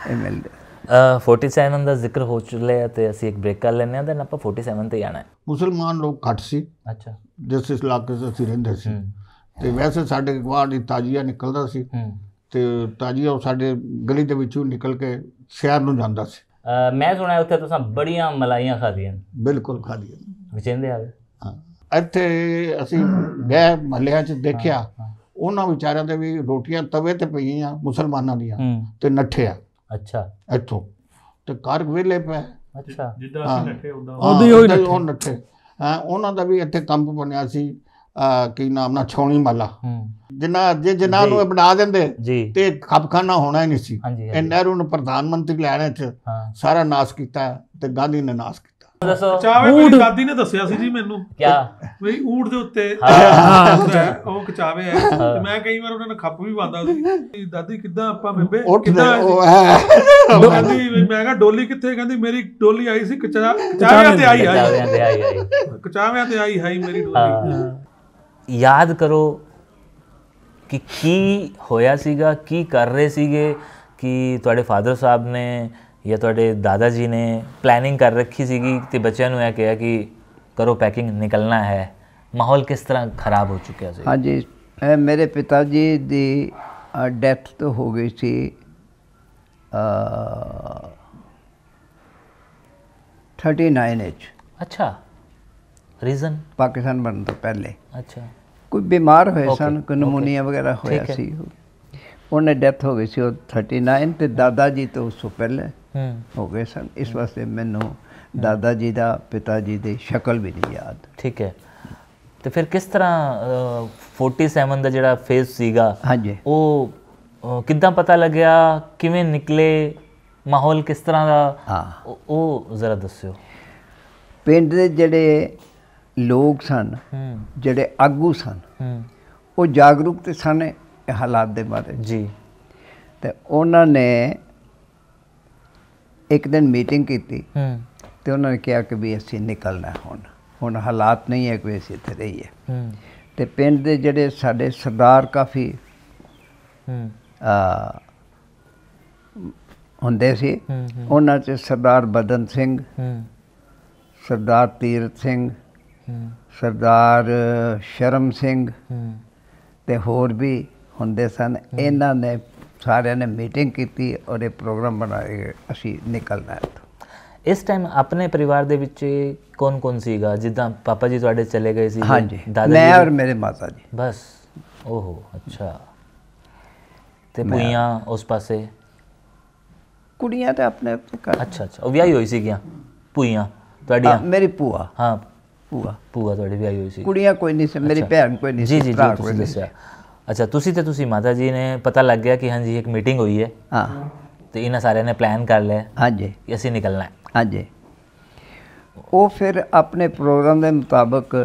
ਇਹ ਮਿਲਦੇ 47 ਦਾ ਜ਼ਿਕਰ ਹੋ ਚੁੱਲਿਆ ਤੇ ਅਸੀਂ ਇੱਕ ਬ੍ਰੇਕ ਕਰ ਲੈਨੇ ਆ ਤੇ ਆਪਾਂ 47 ਤੇ ਜਾਣਾ ਹੈ ਮੁਸਲਮਾਨ ਲੋਕ ਘੱਟ ਸੀ ਅੱਛਾ ਜਿਸ ਇਸ ਇਲਾਕੇ 'ਚ ਅਸੀਂ ਰਹਿੰਦੇ ਸੀ ਤੇ ਵੈਸੇ ਸਾਡੇ ਗਵਾਂਢ ਦੀ ਤਾਜੀਆ ਨਿਕਲਦਾ ਸੀ ਤੇ ਤਾਜੀਆ ਉਹ ਸਾਡੇ ਗਲੀ ਦੇ ਵਿੱਚੋਂ ਨਿਕਲ ਕੇ ਸ਼ਹਿਰ ਨੂੰ ਜਾਂਦਾ ਸੀ ਮੈਂ ਸੁਣਿਆ ਉੱਥੇ ਤੁਸੀਂ ਬੜੀਆਂ ਮਲਾਈਆਂ ਖਾਦੀਆਂ ਬਿਲਕੁਲ ਖਾਦੀਆਂ ਵਿਚੰਦੇ ਆਵੇ ਹਾਂ ਇੱਥੇ ਅਸੀਂ ਗਏ ਮਹੱਲਿਆਂ 'ਚ ਦੇਖਿਆ ਉਹਨਾਂ ਵਿਚਾਰਿਆਂ ਦੇ ਵੀ ਰੋਟੀਆਂ ਤਵੇ ਤੇ ਪਈਆਂ ਮੁਸਲਮਾਨਾਂ ਦੀਆਂ ਤੇ ਨੱਠੇ ਆ ਅੱਛਾ ਇੱਥੋਂ ਤੇ ਘਰ ਵਿਲੇ ਪਏ ਅੱਛਾ ਜਿੱਦਾਂ ਅਸੀਂ ਨੱਠੇ ਉਦਾਂ ਉਹਦੇ ਉਹ ਨੱਠੇ ਹਾਂ ਉਹਨਾਂ ਦਾ ਵੀ ਇੱਥੇ ਕੰਮ ਬਣਿਆ ਸੀ ਕੀ ਨਾਮ ਨਾਲ ਛੋਣੀ ਮਾਲਾ ਜਿਨ੍ਹਾਂ ਜੇ ਜਿਨ੍ਹਾਂ ਨੂੰ ਬਣਾ ਦਿੰਦੇ ਤੇ ਖਪਖਾਨਾ ਹੋਣਾ ਹੀ ਨਹੀਂ ਸੀ ਇਹ ਨਹਿਰੂ ਨੂੰ ਪ੍ਰਧਾਨ ਮੰਤਰੀ ਲੈਣੇ ਚ ਸਾਰਾ ਨਾਸ ਕੀਤਾ ਤੇ ਗਾਂਧੀ ਨੇ ਨਾਸ ਕੀਤਾ ਦੱਸੋ ਕਚਾਵੇ ਮੇਰੀ ਦਾਦੀ ਨੇ ਦੱਸਿਆ ਸੀ ਜੀ ਮੈਨੂੰ ਕਿਆ ਬਈ ਊਠ ਦੇ ਉੱਤੇ ਹਾਂ ਉਹ ਕਚਾਵੇ ਹੈ ਤੇ ਮੈਂ ਕਈ ਵਾਰ ਉਹਨਾਂ ਨੂੰ ਖੱਪ ਵੀ ਪਾਉਂਦਾ ਸੀ ਦਾਦੀ ਕਿੱਦਾਂ ਆਪਾਂ ਬੇਬੇ ਕਿੱਦਾਂ ਉਹ ਦਾਦੀ ਮੈਂ ਕਿਹਾ ਡੋਲੀ ਕਿੱਥੇ ਕਹਿੰਦੀ ਮੇਰੀ ਡੋਲੀ ਆਈ ਸੀ ਕਚਾ ਕਚਾਵਿਆਂ ਤੇ ਆਈ ਆਈ ਕਚਾਵੇ ਤੇ ਆਈ ਹੈ ਮੇਰੀ ਡੋਲੀ ਯਾਦ ਕਰੋ ਕਿ ਕੀ ਹੋਇਆ ਸੀਗਾ ਕੀ ਕਰ ਰਹੇ ਸੀਗੇ ਕਿ ਤੁਹਾਡੇ ਫਾਦਰ ਸਾਹਿਬ ਨੇ ਜਾਂ ਤੁਹਾਡੇ ਦਾਦਾ ਜੀ ਨੇ ਪਲੈਨਿੰਗ ਕਰ ਰੱਖੀ ਸੀਗੀ ਤੇ ਬੱਚਿਆਂ ਨੂੰ ਇਹ ਕਿਹਾ ਕਿ ਕਰੋ ਪੈਕਿੰਗ ਨਿਕਲਣਾ ਹੈ ਮਾਹੌਲ ਕਿਸ ਤਰ੍ਹਾਂ ਖਰਾਬ ਹੋ ਚੁੱਕਿਆ ਸੀ ਹਾਂਜੀ ਮੇਰੇ ਪਿਤਾ ਜੀ ਦੀ ਡੈਥ ਤੋਂ ਹੋ ਗਈ ਸੀ 39 ਇੰਚ ਅੱਛਾ ਰੀਜ਼ਨ ਪਾਕਿਸਤਾਨ ਬਣਨ ਤੋਂ ਪਹਿਲੇ ਅੱਛਾ ਕੋਈ ਬਿਮਾਰ ਹੋਏ ਸਨ ਕੋਈ ਨਮੂਨੀਆ ਵਗੈਰਾ ਹੋਇਆ ਸੀ ਉਹਨੇ ਡੈਥ ਹੋ ਗਈ ਸੀ ਉਹ 39 ਤੇ ਦਾਦਾ ਜੀ ਤੋਂ ਉਸ ਤੋਂ ਪਹਿਲੇ ਹੋ ਗਏ ਸਨ ਇਸ ਵਾਸਤੇ ਮੈਨੂੰ ਦਾਦਾ ਜੀ ਦਾ ਪਿਤਾ ਜੀ ਦੀ ਸ਼ਕਲ ਵੀ ਨਹੀਂ ਯਾਦ ਠੀਕ ਹੈ ਤੇ ਫਿਰ ਕਿਸ ਤਰ੍ਹਾਂ 47 ਦਾ ਜਿਹੜਾ ਫੇਸ ਸੀਗਾ ਹਾਂਜੀ ਉਹ ਕਿੱਦਾਂ ਪਤਾ ਲੱਗਿਆ ਕਿਵੇਂ ਨਿਕਲੇ ਮਾਹੌਲ ਕਿਸ ਤਰ੍ਹਾਂ ਦਾ ਉਹ ਜ਼ਰਾ ਦੱਸਿਓ ਪਿੰਡ ਦੇ ਜਿਹੜੇ ਲੋਕ ਸਨ ਜਿਹੜੇ ਆਗੂ ਸਨ ਉਹ ਜਾਗਰੂਕ ਤੇ ਸਨ ਹਾਲਾਤ ਦੇ ਬਾਰੇ ਜੀ ਤੇ ਉਹਨਾਂ ਨੇ ਇੱਕ ਦਿਨ ਮੀਟਿੰਗ ਕੀਤੀ ਹੂੰ ਤੇ ਉਹਨਾਂ ਨੇ ਕਿਹਾ ਕਿ ਵੀ ਅਸੀਂ ਨਿਕਲਣਾ ਹੁਣ ਹੁਣ ਹਾਲਾਤ ਨਹੀਂ ਹੈ ਕਿ ਅਸੀਂ ਇੱਥੇ ਰਹੀਏ ਹੂੰ ਤੇ ਪਿੰਡ ਦੇ ਜਿਹੜੇ ਸਾਡੇ ਸਰਦਾਰ ਕਾਫੀ ਹੂੰ ਆ ਹੁੰਦੇ ਸੀ ਉਹਨਾਂ 'ਚ ਸਰਦਾਰ ਬਦਨ ਸਿੰਘ ਹੂੰ ਸਰਦਾਰ ਤੀਰ ਸਿੰਘ ਹੂੰ ਸਰਦਾਰ ਸ਼ਰਮ ਸਿੰਘ ਹੂੰ ਤੇ ਹੋਰ ਵੀ ਹੁੰਦੇ ਸਨ ਇਹਨਾਂ ਨੇ ਸਾਰਿਆਂ ਨੇ ਮੀਟਿੰਗ ਕੀਤੀ ਔਰ ਇਹ ਪ੍ਰੋਗਰਾਮ ਬਣਾਏ ਅਸੀਂ ਨਿਕਲਣਾ ਹੈ ਇਸ ਟਾਈਮ ਆਪਣੇ ਪਰਿਵਾਰ ਦੇ ਵਿੱਚ ਕੌਣ ਕੌਣ ਸੀਗਾ ਜਿੱਦਾਂ ਪਾਪਾ ਜੀ ਤੁਹਾਡੇ ਚਲੇ ਗਏ ਸੀ ਹਾਂਜੀ ਮੈਂ ਔਰ ਮੇਰੇ ਮਾਤਾ ਜੀ ਬਸ ਓਹੋ ਅੱਛਾ ਤੇ ਪੁਈਆਂ ਉਸ ਪਾਸੇ ਕੁੜੀਆਂ ਤਾਂ ਆਪਣੇ ਘਰ ਅੱਛਾ ਅੱਛਾ ਉਹ ਵਿਆਹੀ ਹੋਈ ਸੀ ਗਿਆ ਪੁਈਆਂ ਤੁਹਾਡੀਆਂ ਮੇਰੀ ਪੂਆ ਹਾਂ ਪੂਆ ਪੂਆ ਤੁਹਾਡੀ ਵਿਆਹੀ ਹੋਈ ਸੀ ਕੁੜੀਆਂ ਕੋਈ ਨਹੀਂ ਸੀ ਮੇਰੀ ਭੈਣ ਕੋਈ ਨਹੀਂ ਸੀ ਜੀ ਜੀ ਤੁਸੀਂ ਦੱਸਿਆ ਅੱਛਾ ਤੁਸੀਂ ਤੇ ਤੁਸੀਂ ਮਾਤਾ ਜੀ ਨੇ ਪਤਾ ਲੱਗ ਗਿਆ ਕਿ ਹਾਂਜੀ ਇੱਕ ਮੀਟਿੰਗ ਹੋਈ ਹੈ ਹਾਂ ਤੇ ਇਹਨਾਂ ਸਾਰਿਆਂ ਨੇ ਪਲਾਨ ਕਰ ਲਿਆ ਹਾਂਜੀ ਕਿ ਅਸੀਂ ਨਿਕਲਣਾ ਹੈ ਹਾਂਜੀ ਉਹ ਫਿਰ ਆਪਣੇ ਪ੍ਰੋਗਰਾਮ ਦੇ ਮੁਤਾਬਕ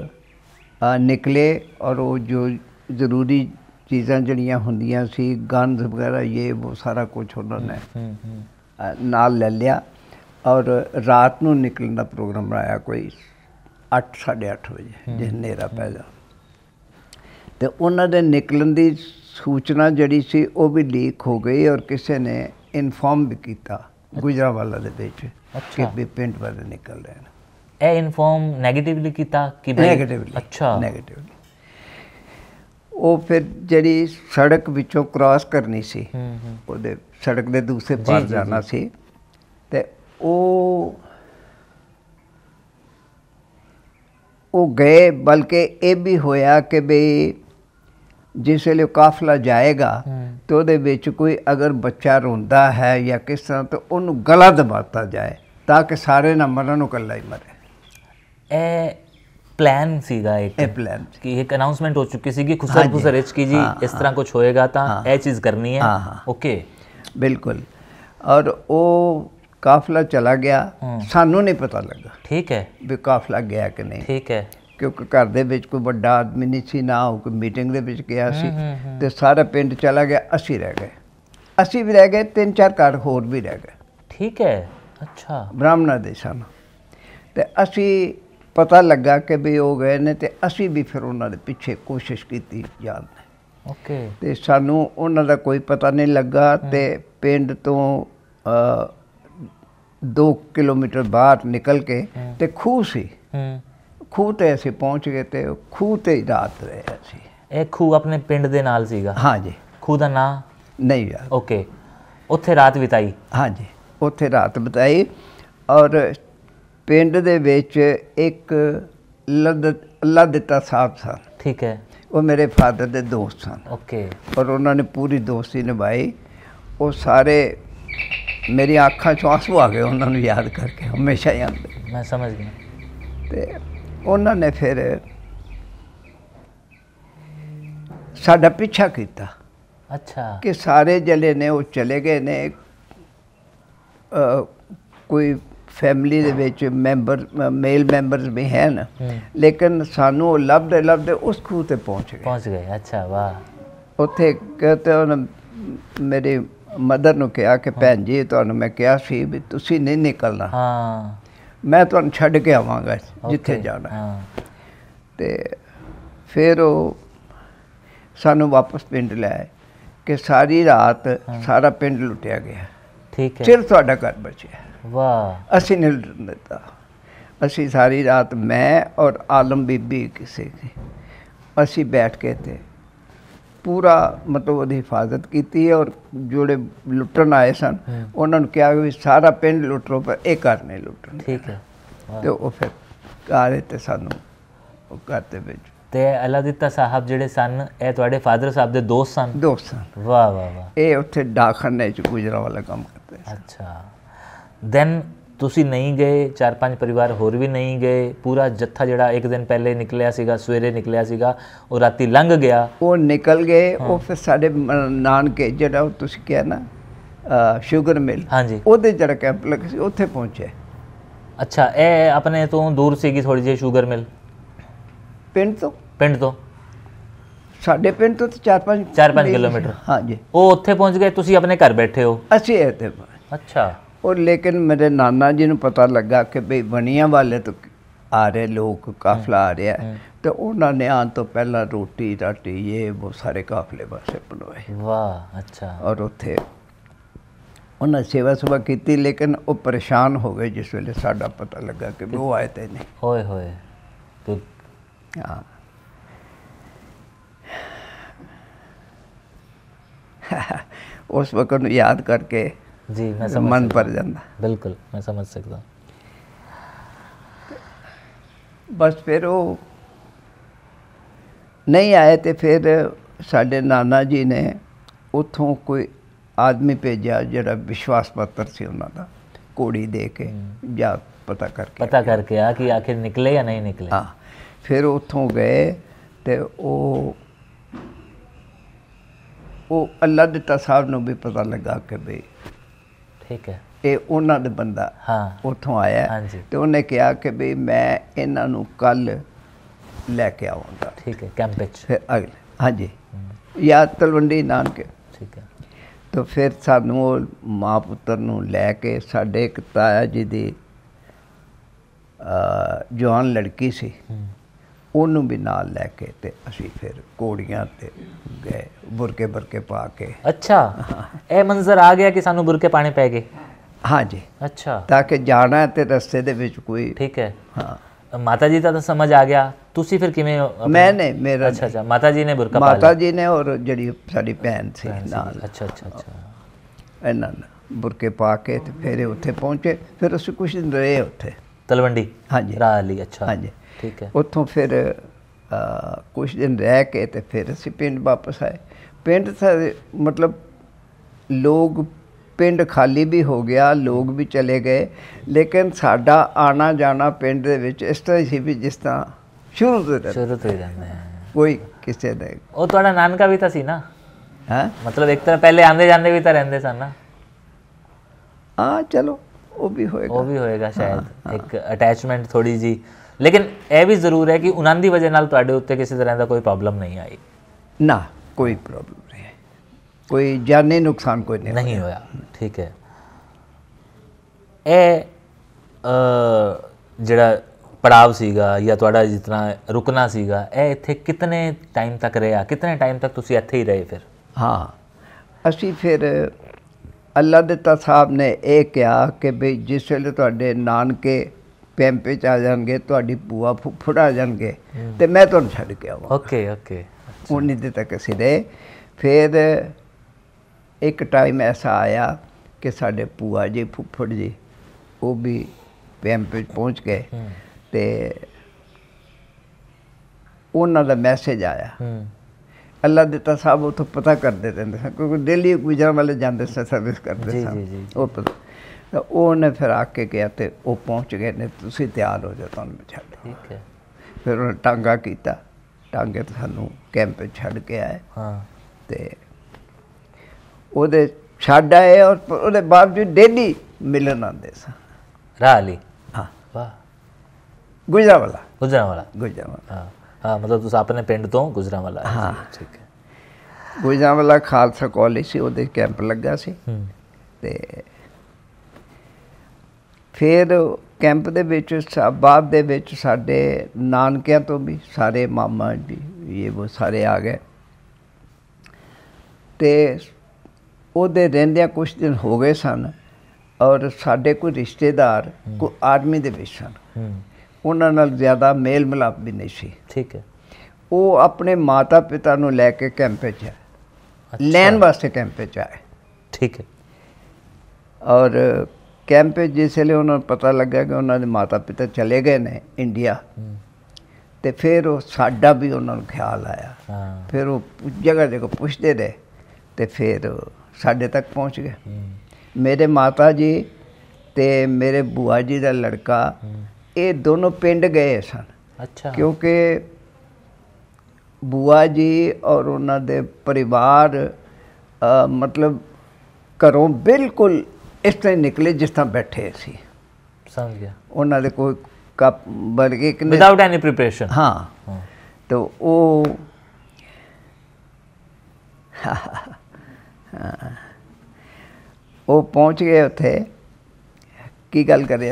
ਨਿਕਲੇ ਔਰ ਉਹ ਜੋ ਜ਼ਰੂਰੀ ਚੀਜ਼ਾਂ ਜਿਹੜੀਆਂ ਹੁੰਦੀਆਂ ਸੀ ਗਨਸ ਵਗੈਰਾ ਇਹ ਉਹ ਸਾਰਾ ਕੁਝ ਉਹਨਾਂ ਨੇ ਨਾਲ ਲੈ ਲਿਆ ਔਰ ਰਾਤ ਨੂੰ ਨਿਕਲਣ ਦਾ ਪ੍ਰੋਗਰਾਮ ਬਣਾਇਆ ਕੋਈ 8:30 ਵਜੇ ਜੇ ਹਨੇਰਾ ਪੈ ਜਾ ਤੇ ਉਹਨਾਂ ਦੇ ਨਿਕਲਣ ਦੀ ਸੂਚਨਾ ਜਿਹੜੀ ਸੀ ਉਹ ਵੀ ਲੀਕ ਹੋ ਗਈ ਔਰ ਕਿਸੇ ਨੇ ਇਨਫਾਰਮ ਵੀ ਕੀਤਾ ਗੁਜਰਾਵਾਲਾ ਦੇ ਵਿੱਚ ਕਿ ਵੀ ਪਿੰਡ ਵਾਲੇ ਨਿਕਲ ਰਹੇ ਨੇ ਇਹ ਇਨਫਾਰਮ 네ਗੇਟਿਵਲੀ ਕੀਤਾ ਕਿ 네ਗੇਟਿਵਲੀ ਅੱਛਾ 네ਗੇਟਿਵਲੀ ਉਹ ਫਿਰ ਜਿਹੜੀ ਸੜਕ ਵਿੱਚੋਂ ਕ੍ਰਾਸ ਕਰਨੀ ਸੀ ਉਹਦੇ ਸੜਕ ਦੇ ਦੂਸਰੇ ਪਾਸੇ ਜਾਣਾ ਸੀ ਤੇ ਉਹ ਉਹ ਗਏ ਬਲਕਿ ਇਹ ਵੀ ਹੋਇਆ ਕਿ ਬਈ ਜਿਸ ਵੇਲੇ ਕਾਫਲਾ ਜਾਏਗਾ ਤੇ ਉਹਦੇ ਵਿੱਚ ਕੋਈ ਅਗਰ ਬੱਚਾ ਰੋਂਦਾ ਹੈ ਜਾਂ ਕਿਸ ਤਰ੍ਹਾਂ ਤੇ ਉਹਨੂੰ ਗਲਾ ਦਬਾਤਾ ਜਾਏ ਤਾਂ ਕਿ ਸਾਰੇ ਨਾ ਮਰਨ ਨੂੰ ਇਕੱਲਾ ਹੀ ਮਰੇ ਇਹ ਪਲਾਨ ਸੀਗਾ ਇੱਕ ਇਹ ਪਲਾਨ ਕਿ ਇੱਕ ਅਨਾਉਂਸਮੈਂਟ ਹੋ ਚੁੱਕੀ ਕਿ ਖੁਸਰ ਖੁਸਰ ਰਿਚ ਕੀ ਜੀ ਇਸ ਤਰ੍ਹਾਂ ਕੁਝ ਹੋਏਗਾ ਤਾਂ ਇਹ ਚੀਜ਼ ਕਰਨੀ ਹੈ ਓਕੇ ਬਿਲਕੁਲ ਔਰ ਉਹ ਕਾਫਲਾ ਚਲਾ ਗਿਆ ਸਾਨੂੰ ਨਹੀਂ ਪਤਾ ਲੱਗਾ ਠੀਕ ਹੈ ਵੀ ਕਾਫਲਾ ਗਿਆ ਕਿ ਨਹੀਂ ਠੀਕ ਹੈ ਕਿਉਂਕਿ ਘਰ ਦੇ ਵਿੱਚ ਕੋਈ ਵੱਡਾ ਆਦਮੀ ਨਹੀਂ ਸੀ ਨਾ ਉਹ ਕੋਈ ਮੀਟਿੰਗ ਦੇ ਵਿੱਚ ਗਿਆ ਸੀ ਤੇ ਸਾਰਾ ਪਿੰਡ ਚਲਾ ਗਿਆ ਅਸੀਂ ਰਹਿ ਗਏ ਅਸੀਂ ਵੀ ਰਹਿ ਗਏ ਤਿੰਨ ਚਾਰ ਘਰ ਹੋਰ ਵੀ ਰਹਿ ਗਏ ਠੀਕ ਹੈ ਅੱਛਾ ਬ੍ਰਾਹਮਣਾ ਦੇ ਸਨ ਤੇ ਅਸੀਂ ਪਤਾ ਲੱਗਾ ਕਿ ਵੀ ਉਹ ਗਏ ਨੇ ਤੇ ਅਸੀਂ ਵੀ ਫਿਰ ਉਹਨਾਂ ਦੇ ਪਿੱਛੇ ਕੋਸ਼ਿਸ਼ ਕੀਤੀ ਜਾਣ ਦੀ ਓਕੇ ਤੇ ਸਾਨੂੰ ਉਹਨਾਂ ਦਾ ਕੋਈ ਪਤਾ ਨਹੀਂ ਲੱਗਾ ਤੇ ਪਿੰਡ ਤੋਂ 2 ਕਿਲੋਮੀਟਰ ਬਾਹਰ ਨਿਕਲ ਕੇ ਤੇ ਖੂਹ ਸੀ ਹੂੰ ਖੂਹ ਤੇ ਅਸੀਂ ਪਹੁੰਚ ਗਏ ਤੇ ਖੂਹ ਤੇ ਹੀ ਰਾਤ ਰਹੇ ਅਸੀਂ ਇਹ ਖੂਹ ਆਪਣੇ ਪਿੰਡ ਦੇ ਨਾਲ ਸੀਗਾ ਹਾਂਜੀ ਖੂਹ ਦਾ ਨਾਂ ਨਹੀਂ ਯਾਰ ਓਕੇ ਉੱਥੇ ਰਾਤ ਬਿਤਾਈ ਹਾਂਜੀ ਉੱਥੇ ਰਾਤ ਬਿਤਾਈ ਔਰ ਪਿੰਡ ਦੇ ਵਿੱਚ ਇੱਕ ਅੱਲਾ ਦਿੱਤਾ ਸਾਹਿਬ ਸਨ ਠੀਕ ਹੈ ਉਹ ਮੇਰੇ ਫਾਦਰ ਦੇ ਦੋਸਤ ਸਨ ਓਕੇ ਔਰ ਉਹਨਾਂ ਨੇ ਪੂਰੀ ਦੋਸਤੀ ਨਿਭਾਈ ਉਹ ਸਾਰੇ ਮੇਰੀਆਂ ਅੱਖਾਂ ਚੋਂ ਆਸੂ ਆ ਗਏ ਉਹਨਾਂ ਨੂੰ ਯਾਦ ਕਰਕੇ ਹਮੇਸ਼ਾ ਯਾਦ ਮੈਂ ਸਮਝ ਗਿਆ ਤੇ ਉਹਨਾਂ ਨੇ ਫਿਰ ਸਾਡਾ ਪਿੱਛਾ ਕੀਤਾ ਅੱਛਾ ਕਿ ਸਾਰੇ ਜਲੇ ਨੇ ਉਹ ਚਲੇ ਗਏ ਨੇ ਕੋਈ ਫੈਮਿਲੀ ਦੇ ਵਿੱਚ ਮੈਂਬਰ ਮੇਲ ਮੈਂਬਰਸ ਵੀ ਹਨ ਲੇਕਿਨ ਸਾਨੂੰ ਉਹ ਲੱਭਦੇ ਲੱਭਦੇ ਉਸ ਖੂਹ ਤੇ ਪਹੁੰਚ ਗਏ ਪਹੁੰਚ ਗਏ ਅੱਛਾ ਵਾਹ ਉੱਥੇ ਕਹਤੇ ਉਹਨੇ ਮੇਰੇ ਮਦਰ ਨੂੰ ਕਿਹਾ ਕਿ ਭੈਣ ਜੀ ਤੁਹਾਨੂੰ ਮੈਂ ਕਿਹਾ ਸੀ ਵੀ ਤੁਸੀਂ ਨਹੀਂ ਨਿਕਲਣਾ ਹਾਂ ਮੈਂ ਤੁਹਾਨੂੰ ਛੱਡ ਕੇ ਆਵਾਂਗਾ ਜਿੱਥੇ ਜਾਣਾ ਤੇ ਫਿਰ ਉਹ ਸਾਨੂੰ ਵਾਪਸ ਪਿੰਡ ਲੈ ਆਏ ਕਿ ਸਾਰੀ ਰਾਤ ਸਾਰਾ ਪਿੰਡ ਲੁੱਟਿਆ ਗਿਆ ਠੀਕ ਹੈ ਸਿਰ ਤੁਹਾਡਾ ਘਰ ਬਚਿਆ ਵਾਹ ਅਸੀਂ ਨਹੀਂ ਲੁੱਟਣ ਦਿੱਤਾ ਅਸੀਂ ਸਾਰੀ ਰਾਤ ਮੈਂ ਔਰ ਆਲਮ ਬੀਬੀ ਕਿਸੇ ਅਸੀਂ ਬੈਠ ਕੇ ਤੇ ਪੂਰਾ ਮਤਲਬ ਉਹਦੀ ਹਿਫਾਜ਼ਤ ਕੀਤੀ ਹੈ ਔਰ ਜਿਹੜੇ ਲੁੱਟਣ ਆਏ ਸਨ ਉਹਨਾਂ ਨੂੰ ਕਿਹਾ ਵੀ ਸਾਰਾ ਪਿੰਡ ਲੁੱਟਰੋ ਪਰ ਇਹ ਨਹੀਂ ਲੁੱਟਣ ਠੀਕ ਹੈ ਤੇ ਉਹ ਫਿਰ ਕਾਰੇ ਤੇ ਸਾਨੂੰ ਉਹ ਘਰ ਦੇ ਵਿੱਚ ਤੇ ਅਲਾਦਿੱਤਾ ਸਾਹਿਬ ਜਿਹੜੇ ਸਨ ਇਹ ਤੁਹਾਡੇ ਫਾਦਰ ਸਾਹਿਬ ਦੇ ਦੋਸਤ ਸਨ ਦੋਸਤ ਸਨ ਵਾਹ ਵਾਹ ਵਾਹ ਇਹ ਉੱਥੇ ਡਾਕਖਾਨੇ ਚ ਗੁਜਰਾ ਵਾਲਾ ਕੰਮ ਕਰਦੇ ਅੱਛਾ ਦੈਨ ਤੁਸੀਂ ਨਹੀਂ ਗਏ ਚਾਰ ਪੰਜ ਪਰਿਵਾਰ ਹੋਰ ਵੀ ਨਹੀਂ ਗਏ ਪੂਰਾ ਜੱਥਾ ਜਿਹੜਾ ਇੱਕ ਦਿਨ ਪਹਿਲੇ ਨਿਕਲਿਆ ਸੀਗਾ ਸਵੇਰੇ ਨਿਕਲਿਆ ਸੀਗਾ ਉਹ ਰਾਤੀ ਲੰਘ ਗਿਆ ਉਹ ਨਿਕਲ ਗਏ ਉਹ ਫਿਰ ਸਾਡੇ ਨਾਨਕੇ ਜਿਹੜਾ ਤੁਸੀਂ ਕਿਹਾ ਨਾ ਸ਼ੂਗਰ ਮਿਲ ਹਾਂਜੀ ਉਹਦੇ ਜਿਹੜਾ ਕੈਂਪ ਲੱਗ ਸੀ ਉੱਥੇ ਪਹੁੰਚੇ ਅੱਛਾ ਇਹ ਆਪਣੇ ਤੋਂ ਦੂਰ ਸੀਗੀ ਥੋੜੀ ਜਿਹੀ ਸ਼ੂਗਰ ਮਿਲ ਪਿੰਡ ਤੋਂ ਪਿੰਡ ਤੋਂ ਸਾਡੇ ਪਿੰਡ ਤੋਂ 4-5 4-5 ਕਿਲੋਮੀਟਰ ਹਾਂਜੀ ਉਹ ਉੱਥੇ ਪਹੁੰਚ ਗਏ ਤੁਸੀਂ ਆਪਣੇ ਘਰ ਬੈਠੇ ਹੋ ਅਸੀਂ ਇੱਥੇ ਅੱਛਾ और लेकिन मेरे नाना जी ਨੂੰ ਪਤਾ ਲੱਗਾ ਕਿ ਭਈ ਬਣੀਆਂ ਵਾਲੇ ਤੋਂ ਆ ਰਹੇ ਲੋਕ ਕਾਫਲਾ ਆ ਰਿਹਾ ਤੇ ਉਹਨਾਂ ਨੇ ਆਉਣ ਤੋਂ ਪਹਿਲਾਂ ਰੋਟੀ ਰਾਟੀ ਇਹ ਬਹੁਤ ਸਾਰੇ ਕਾਫਲੇ ਵਾਸਤੇ ਬਣਵਾਏ ਵਾਹ ਅੱਛਾ ਔਰ ਉੱਥੇ ਉਹਨਾਂ ਸੇਵਾ ਸੁਭਾ ਕੀਤੀ ਲੇਕਿਨ ਉਹ ਪਰੇਸ਼ਾਨ ਹੋ ਗਏ ਜਿਸ ਵੇਲੇ ਸਾਡਾ ਪਤਾ ਲੱਗਾ ਕਿ ਉਹ ਆਏ ਤੇ ਨਹੀਂ ਹੋਏ ਹੋਏ ਤੇ ਹਾਂ उस वक्त याद करके ਜੀ ਮੈਂ ਸਮਝ ਮਨ ਭਰ ਜਾਂਦਾ ਬਿਲਕੁਲ ਮੈਂ ਸਮਝ ਸਕਦਾ ਬਸ ਫਿਰ ਉਹ ਨਹੀਂ ਆਏ ਤੇ ਫਿਰ ਸਾਡੇ ਨਾਨਾ ਜੀ ਨੇ ਉਥੋਂ ਕੋਈ ਆਦਮੀ ਭੇਜਿਆ ਜਿਹੜਾ ਵਿਸ਼ਵਾਸ ਪੱਤਰ ਸੀ ਉਹਨਾਂ ਦਾ ਕੋੜੀ ਦੇ ਕੇ ਜਾ ਪਤਾ ਕਰਕੇ ਪਤਾ ਕਰਕੇ ਆ ਕਿ ਆਖਿਰ ਨਿਕਲੇ ਜਾਂ ਨਹੀਂ ਨਿਕਲੇ ਹਾਂ ਫਿਰ ਉਥੋਂ ਗਏ ਤੇ ਉਹ ਉਹ ਅੱਲਾ ਦਿੱਤਾ ਸਾਹਿਬ ਨੂੰ ਵੀ ਪਤਾ ਲੱਗਾ ਕਿ ਬਈ ਠੀਕ ਹੈ ਇਹ ਉਹਨਾਂ ਦੇ ਬੰਦਾ ਹਾਂ ਉੱਥੋਂ ਆਇਆ ਤੇ ਉਹਨੇ ਕਿਹਾ ਕਿ ਵੀ ਮੈਂ ਇਹਨਾਂ ਨੂੰ ਕੱਲ ਲੈ ਕੇ ਆਵਾਂਗਾ ਠੀਕ ਹੈ ਕੈਂਪ ਵਿੱਚ ਫਿਰ ਅਗਲੇ ਹਾਂਜੀ ਯਾ ਤਲਵੰਡੀ ਨਾਨਕੇ ਠੀਕ ਹੈ ਤਾਂ ਫਿਰ ਸਾਨੂੰ ਉਹ ਮਾਂ ਪੁੱਤਰ ਨੂੰ ਲੈ ਕੇ ਸਾਡੇ ਇੱਕ ਤਾਇਆ ਜੀ ਦੀ ਜਵਾਨ ਲੜਕੀ ਸੀ ਉਹਨੂੰ ਵੀ ਨਾਲ ਲੈ ਕੇ ਤੇ ਅਸੀਂ ਫਿਰ ਕੋੜੀਆਂ ਤੇ ਗਏ ਬੁਰਕੇ ਬੁਰਕੇ ਪਾ ਕੇ ਅੱਛਾ ਇਹ ਮੰਜ਼ਰ ਆ ਗਿਆ ਕਿ ਸਾਨੂੰ ਬੁਰਕੇ ਪਾਣੇ ਪੈ ਗਏ ਹਾਂਜੀ ਅੱਛਾ ਤਾਂ ਕਿ ਜਾਣਾ ਤੇ ਰਸਤੇ ਦੇ ਵਿੱਚ ਕੋਈ ਠੀਕ ਹੈ ਹਾਂ ਮਾਤਾ ਜੀ ਦਾ ਤਾਂ ਸਮਝ ਆ ਗਿਆ ਤੁਸੀਂ ਫਿਰ ਕਿਵੇਂ ਮੈਂ ਨੇ ਮੇਰਾ ਅੱਛਾ ਅੱਛਾ ਮਾਤਾ ਜੀ ਨੇ ਬੁਰਕਾ ਪਾਇਆ ਮਾਤਾ ਜੀ ਨੇ ਔਰ ਜਿਹੜੀ ਸਾਡੀ ਭੈਣ ਸੀ ਨਾਲ ਅੱਛਾ ਅੱਛਾ ਅੱਛਾ ਇਹਨਾਂ ਨੇ ਬੁਰਕੇ ਪਾ ਕੇ ਤੇ ਫਿਰ ਉੱਥੇ ਪਹੁੰਚੇ ਫਿਰ ਅਸੀਂ ਕੁਝ ਦਿਨ ਰਹੇ ਉੱਥੇ ਤਲਵੰਡੀ ਹਾਂਜੀ ਰਾਹ ਲਈ ਅੱਛਾ ਹਾਂਜੀ ਠੀਕ ਹੈ ਉੱਥੋਂ ਫਿਰ ਕੁਝ ਦਿਨ ਰਹਿ ਕੇ ਤੇ ਫਿਰ ਅਸੀਂ ਪਿੰਡ ਵਾਪਸ ਆਏ ਪਿੰਡ ਸਾ ਮਤਲਬ ਲੋਕ ਪਿੰਡ ਖਾਲੀ ਵੀ ਹੋ ਗਿਆ ਲੋਕ ਵੀ ਚਲੇ ਗਏ ਲੇਕਿਨ ਸਾਡਾ ਆਣਾ ਜਾਣਾ ਪਿੰਡ ਦੇ ਵਿੱਚ ਇਸ ਤਰ੍ਹਾਂ ਹੀ ਵੀ ਜਿਸ ਤਰ੍ਹਾਂ ਸ਼ੁਰੂ ਤੋਂ ਸ਼ੁਰੂ ਤੋਂ ਹੀ ਰਹਿੰਦੇ ਕੋਈ ਕਿਸੇ ਦਾ ਉਹ ਤੁਹਾਡਾ ਨਾਨਕਾ ਵੀ ਤਾਂ ਸੀ ਨਾ ਹਾਂ ਮਤਲਬ ਇੱਕ ਤਰ੍ਹਾਂ ਪਹਿਲੇ ਆਂਦੇ ਜਾਂਦੇ ਵੀ ਤਾਂ ਰਹਿੰਦੇ ਸਨ ਨਾ ਆ ਚਲੋ ਉਹ ਵੀ ਹੋਏਗਾ ਉਹ ਵੀ ਹੋਏਗਾ ਸ਼ਾਇਦ ਇੱਕ ਅਟੈਚਮੈਂਟ ਥੋੜੀ ਜੀ ਲੇਕਿਨ ਇਹ ਵੀ ਜ਼ਰੂਰ ਹੈ ਕਿ ਉਹਨਾਂ ਦੀ وجہ ਨਾਲ ਤੁਹਾਡੇ ਉੱਤੇ ਕਿਸੇ ਤਰ੍ਹਾਂ ਦਾ ਕੋਈ ਪ੍ਰੋਬਲਮ ਨਹੀਂ ਆਈ ਨਾ ਕੋਈ ਪ੍ਰੋਬਲਮ ਨਹੀਂ ਕੋਈ ਜਾਨੇ ਨੁਕਸਾਨ ਕੋਈ ਨਹੀਂ ਨਹੀਂ ਹੋਇਆ ਠੀਕ ਹੈ ਇਹ ਜਿਹੜਾ ਪੜਾਵ ਸੀਗਾ ਜਾਂ ਤੁਹਾਡਾ ਜਿਤਨਾ ਰੁਕਣਾ ਸੀਗਾ ਇਹ ਇੱਥੇ ਕਿਤਨੇ ਟਾਈਮ ਤੱਕ ਰਿਹਾ ਕਿਤਨੇ ਟਾਈਮ ਤੱਕ ਤੁਸੀਂ ਇੱਥੇ ਹੀ ਰਹੇ ਫਿਰ ਹਾਂ ਅਸੀਂ ਫਿਰ ਅੱਲਾ ਦੇ ਤਾ ਸਾਹਿਬ ਨੇ ਇਹ ਕਿਹਾ ਕਿ ਭਈ ਜਿਸ ਵੇਲੇ ਤੁਹਾਡੇ ਨਾਨਕੇ ਪੈਂਪੇ ਚ ਆ ਜਾਣਗੇ ਤੁਹਾਡੀ ਭੂਆ ਫੁੱਫੜ ਆ ਜਾਣਗੇ ਤੇ ਮੈਂ ਤੁਹਾਨੂੰ ਛੱਡ ਕੇ ਆਵਾਂ ਓਕੇ ਓਕੇ ਉਹਨੇ ਦੇ ਤੱਕ ਅਸੀਂ ਫੇਰ ਫਿਰ ਇੱਕ ਟਾਈਮ ਐਸਾ ਆਇਆ ਕਿ ਸਾਡੇ ਭੂਆ ਜੀ ਫੁੱਫੜ ਜੀ ਉਹ ਵੀ ਪੈਂਪੇ ਪਹੁੰਚ ਗਏ ਤੇ ਉਹਨਾਂ ਦਾ ਮੈਸੇਜ ਆਇਆ ਅੱਲਾ ਦਿੱਤਾ ਉਹ ਤੋਂ ਪਤਾ ਕਰਦੇ ਰਹਿੰਦੇ ਸਨ ਕਿਉਂਕਿ ਦਿੱਲੀ ਗੁਜਰਾਂ ਵਾਲੇ ਜਾਂਦੇ ਸਨ ਸਰਵਿਸ ਕਰਦੇ ਸਨ ਉਹ ਪਤਾ ਤਾਂ ਉਹਨੇ ਫਿਰ ਆ ਕੇ ਗਿਆ ਤੇ ਉਹ ਪਹੁੰਚ ਗਏ ਨੇ ਤੁਸੀਂ ਤਿਆਰ ਹੋ ਜਾ ਤੁਹਾਨੂੰ ਮੈਂ ਛੱਡ ਠੀਕ ਹੈ ਫਿਰ ਉਹਨੇ ਟਾਂਗਾ ਕੀਤਾ ਟਾਂਗੇ ਤੇ ਸਾਨੂੰ ਕੈਂਪ ਛੱਡ ਕੇ ਆਏ ਹਾਂ ਤੇ ਉਹਦੇ ਛੱਡ ਆਏ ਔਰ ਉਹਦੇ ਜੀ ਡੇਲੀ ਮਿਲਣ ਆਉਂਦੇ ਸਾਂ ਰਾਲੀ ਹਾਂ ਵਾਹ ਗੁਜਰਾਵਾਲਾ ਗੁਜਰਾਵਾਲਾ ਗੁਜਰਾਵਾਲਾ ਹਾਂ ਹਾਂ ਮਤਲਬ ਤੁਸੀਂ ਆਪਣੇ ਪਿੰਡ ਤੋਂ ਗੁਜਰਾਵਾਲਾ ਹਾਂ ਠੀਕ ਹੈ ਗੁਜਰਾਵਾਲਾ ਖਾਲਸਾ ਕਾਲਜ ਸੀ ਉਹਦੇ ਕੈਂਪ ਲੱਗਾ ਸੀ ਤੇ ਫਿਰ ਕੈਂਪ ਦੇ ਵਿੱਚ ਬਾਅਦ ਦੇ ਵਿੱਚ ਸਾਡੇ ਨਾਨਕਿਆਂ ਤੋਂ ਵੀ ਸਾਰੇ ਮਾਮਾ ਜੀ ਇਹ ਉਹ ਸਾਰੇ ਆ ਗਏ ਤੇ ਉਹਦੇ ਰਹਿੰਦਿਆਂ ਕੁਝ ਦਿਨ ਹੋ ਗਏ ਸਨ ਔਰ ਸਾਡੇ ਕੋਈ ਰਿਸ਼ਤੇਦਾਰ ਕੋ ਆਦਮੀ ਦੇ ਵਿੱਚ ਸਨ ਉਹਨਾਂ ਨਾਲ ਜ਼ਿਆਦਾ ਮੇਲ ਮਿਲਾਪ ਵੀ ਨਹੀਂ ਸੀ ਠੀਕ ਹੈ ਉਹ ਆਪਣੇ ਮਾਤਾ ਪਿਤਾ ਨੂੰ ਲੈ ਕੇ ਕੈਂਪ ਵਿੱਚ ਆਏ ਲੈਣ ਵਾਸਤੇ ਕੈਂਪ ਵਿੱਚ ਆਏ ਠੀਕ ਹੈ ਔਰ ਕੈਂਪ ਵਿੱਚ ਜਿਸ ਲਈ ਉਹਨਾਂ ਨੂੰ ਪਤਾ ਲੱਗਾ ਕਿ ਉਹਨਾਂ ਦੇ ਮਾਤਾ ਪਿਤਾ ਚਲੇ ਗਏ ਨੇ ਇੰਡੀਆ ਤੇ ਫਿਰ ਉਹ ਸਾਡਾ ਵੀ ਉਹਨਾਂ ਨੂੰ ਖਿਆਲ ਆਇਆ ਫਿਰ ਉਹ ਜਗ੍ਹਾ ਦੇ ਕੋ ਪੁੱਛਦੇ ਰਹੇ ਤੇ ਫਿਰ ਸਾਡੇ ਤੱਕ ਪਹੁੰਚ ਗਏ ਮੇਰੇ ਮਾਤਾ ਜੀ ਤੇ ਮੇਰੇ ਬੂਆ ਜੀ ਦਾ ਲੜਕਾ ਇਹ ਦੋਨੋਂ ਪਿੰਡ ਗਏ ਸਨ ਅੱਛਾ ਕਿਉਂਕਿ ਬੂਆ ਜੀ ਔਰ ਉਹਨਾਂ ਦੇ ਪਰਿਵਾਰ ਮਤਲਬ ਘਰੋਂ ਬਿਲਕੁਲ इस तरह निकले जिस तरह बैठे असी उन्होंने कोई कप बल्कि विदाउट एनी प्रिपरेशन हाँ, तो वो हाँ, हाँ, पहुंच गए उ की गल कर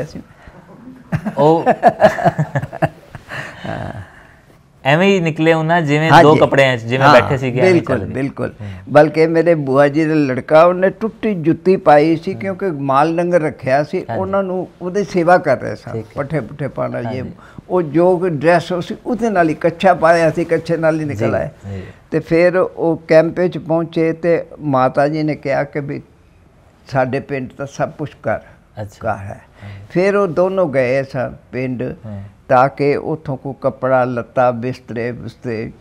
ਐਵੇਂ ਹੀ ਨਿਕਲੇ ਉਹਨਾਂ ਜਿਵੇਂ ਦੋ ਕਪੜਿਆਂ 'ਚ ਜਿਵੇਂ ਬੈਠੇ ਸੀ ਗਿਆ ਬਿਲਕੁਲ ਬਿਲਕੁਲ ਬਲਕਿ ਮੇਰੇ ਬੂਆ ਜੀ ਦਾ ਲੜਕਾ ਉਹਨੇ ਟੁੱਟੀ ਜੁੱਤੀ ਪਾਈ ਸੀ ਕਿਉਂਕਿ ਮਾਲ ਲੰਗਰ ਰੱਖਿਆ ਸੀ ਉਹਨਾਂ ਨੂੰ ਉਹਦੇ ਸੇਵਾ ਕਰ ਰਹੇ ਸਨ ਪੱਠੇ ਪੁੱਠੇ ਪਾਣਾ ਇਹ ਉਹ ਜੋਗ ਡਰੈਸ ਸੀ ਉਹਦੇ ਨਾਲ ਹੀ ਕੱਛਾ ਪਾਇਆ ਸੀ ਕੱਛੇ ਨਾਲ ਹੀ ਨਿਕਲ ਤੇ ਫਿਰ ਉਹ ਕੈਂਪ ਵਿੱਚ ਪਹੁੰਚੇ ਤੇ ਮਾਤਾ ਜੀ ਨੇ ਕਿਹਾ ਕਿ ਵੀ ਸਾਡੇ ਪਿੰਡ ਤਾਂ ਸਭ ਕੁਝ ਕਰ ਅੱਛਾ ਹੈ ਫਿਰ ਉਹ ਦੋਨੋਂ ਗਏ ਸਨ ਪਿੰਡ ਕਿ ਉਥੋਂ ਕੋ ਕਪੜਾ ਲੱਤਾ ਬਿਸਤਰੇ ਬਿਸਤੇ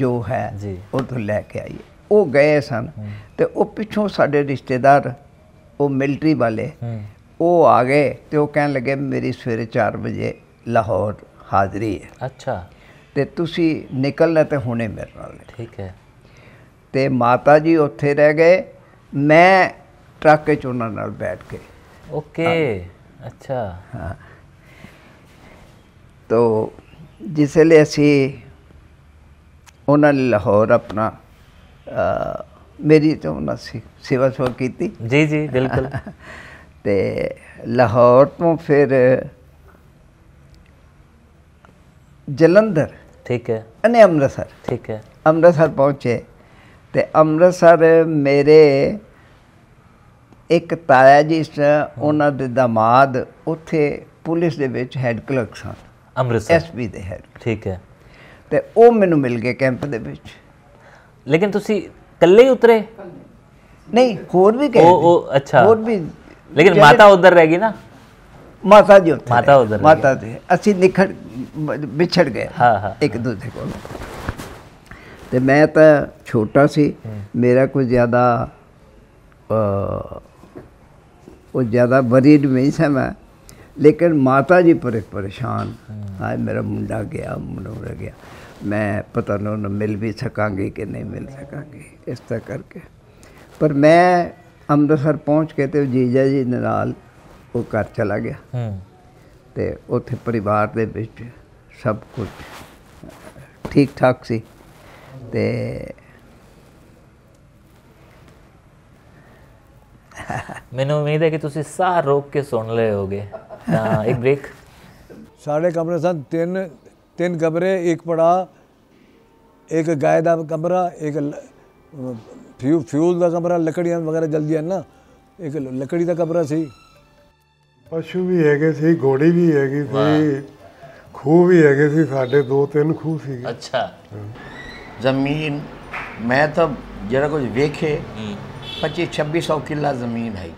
ਜੋ ਹੈ ਉਥੋਂ ਲੈ ਕੇ ਆਈਏ ਉਹ ਗਏ ਸਨ ਤੇ ਉਹ ਪਿੱਛੋਂ ਸਾਡੇ ਰਿਸ਼ਤੇਦਾਰ ਉਹ ਮਿਲਟਰੀ ਵਾਲੇ ਉਹ ਆ ਗਏ ਤੇ ਉਹ ਕਹਿਣ ਲੱਗੇ ਮੇਰੀ ਸਵੇਰੇ 4 ਵਜੇ ਲਾਹੌਰ ਹਾਜ਼ਰੀ ਹੈ ਅੱਛਾ ਤੇ ਤੁਸੀਂ ਨਿਕਲਣਾ ਤੇ ਹੁਣੇ ਮੇਰੇ ਨਾਲ ਠੀਕ ਹੈ ਤੇ ਮਾਤਾ ਜੀ ਉੱਥੇ ਰਹਿ ਗਏ ਮੈਂ ਟਰੱਕ 'ਚ ਉਹਨਾਂ ਨਾਲ ਬੈਠ ਕੇ ਓਕੇ ਅੱਛਾ ਹਾਂ ਤੋ ਜਿਸ ਲਈ ਅਸੀਂ ਉਹਨਾਂ ਨੇ ਲਾਹੌਰ ਆਪਣਾ ਮੇਰੀ ਤੋਂ ਉਹਨਾਂ ਸੀ ਸੇਵਾ ਸੇਵਾ ਕੀਤੀ ਜੀ ਜੀ ਬਿਲਕੁਲ ਤੇ ਲਾਹੌਰ ਤੋਂ ਫਿਰ ਜਲੰਧਰ ਠੀਕ ਹੈ ਅਨੇ ਅੰਮ੍ਰਿਤਸਰ ਠੀਕ ਹੈ ਅੰਮ੍ਰਿਤਸਰ ਪਹੁੰਚੇ ਤੇ ਅੰਮ੍ਰਿਤਸਰ ਮੇਰੇ ਇੱਕ ਤਾਇਆ ਜੀ ਉਹਨਾਂ ਦੇ ਦਮਾਦ ਉੱਥੇ ਪੁਲਿਸ ਦੇ ਵਿੱਚ ਹੈੱਡ ਕਲਰਕ ਸਨ ਅੰਮ੍ਰਿਤਸਰ ਐਸਪੀ ਦੇ ਹੈਡ ਠੀਕ ਹੈ ਤੇ ਉਹ ਮੈਨੂੰ ਮਿਲ ਗਏ ਕੈਂਪ ਦੇ ਵਿੱਚ ਲੇਕਿਨ ਤੁਸੀਂ ਇਕੱਲੇ ਹੀ ਉਤਰੇ ਨਹੀਂ ਹੋਰ ਵੀ ਗਏ ਉਹ ਉਹ ਅੱਛਾ ਹੋਰ ਵੀ ਲੇਕਿਨ ਮਾਤਾ ਉਧਰ ਰਹਿ ਗਈ ਨਾ ਮਾਤਾ ਜੀ ਉੱਥੇ ਮਾਤਾ ਉਧਰ ਮਾਤਾ ਤੇ ਅਸੀਂ ਨਿਖੜ ਵਿਛੜ ਗਏ ਹਾਂ ਹਾਂ ਇੱਕ ਦੂਜੇ ਕੋਲ ਤੇ ਮੈਂ ਤਾਂ ਛੋਟਾ ਸੀ ਮੇਰਾ ਕੋਈ ਜ਼ਿਆਦਾ ਉਹ ਜ਼ਿਆਦਾ ਬਰੀਡ ਨਹੀਂ ਸੀ ਮੈਂ ਲੇਕਿਨ ਮਾਤਾ ਜੀ ਪਰੇ ਪਰੇਸ਼ਾਨ ਹਾਏ ਮੇਰਾ ਮੁੰਡਾ ਗਿਆ ਮਨੋਰ ਗਿਆ ਮੈਂ ਪਤਾ ਨਹੀਂ ਉਹਨੂੰ ਮਿਲ ਵੀ ਸਕਾਂਗੇ ਕਿ ਨਹੀਂ ਮਿਲ ਸਕਾਂਗੇ ਇਸ ਤਰ੍ਹਾਂ ਕਰਕੇ ਪਰ ਮੈਂ ਅੰਮ੍ਰਿਤਸਰ ਪਹੁੰਚ ਕੇ ਤੇ ਜੀਜਾ ਜੀ ਨਾਲ ਉਹ ਘਰ ਚਲਾ ਗਿਆ ਤੇ ਉੱਥੇ ਪਰਿਵਾਰ ਦੇ ਵਿੱਚ ਸਭ ਕੁਝ ਠੀਕ ਠਾਕ ਸੀ ਤੇ ਮੈਨੂੰ ਉਮੀਦ ਹੈ ਕਿ ਤੁਸੀਂ ਸਾਰ ਰੋਕ ਕੇ ਸੁਣ ਲਏ ਹੋਗੇ एक ब्रेक साढ़े कमरे सन तीन तीन कमरे एक पड़ा एक गाय का कमरा एक फ्यू फ्यूल का कमरा लकड़ियाँ वगैरह जल्दी है ना एक लकड़ी का कमरा सी पशु भी ਹੈਗੇ ਸੀ ਘੋੜੀ ਵੀ ਹੈਗੀ ਸੀ ਖੂਹ ਵੀ ਹੈਗੇ ਸੀ ਸਾਡੇ ਦੋ ਤਿੰਨ ਖੂਹ ਸੀ ਅੱਛਾ ਜ਼ਮੀਨ ਮੈਂ ਤਾਂ ਜਿਹੜਾ ਕੁਝ ਵੇਖੇ 25 2600 ਕਿੱਲਾ ਜ਼ਮੀਨ ਹੈ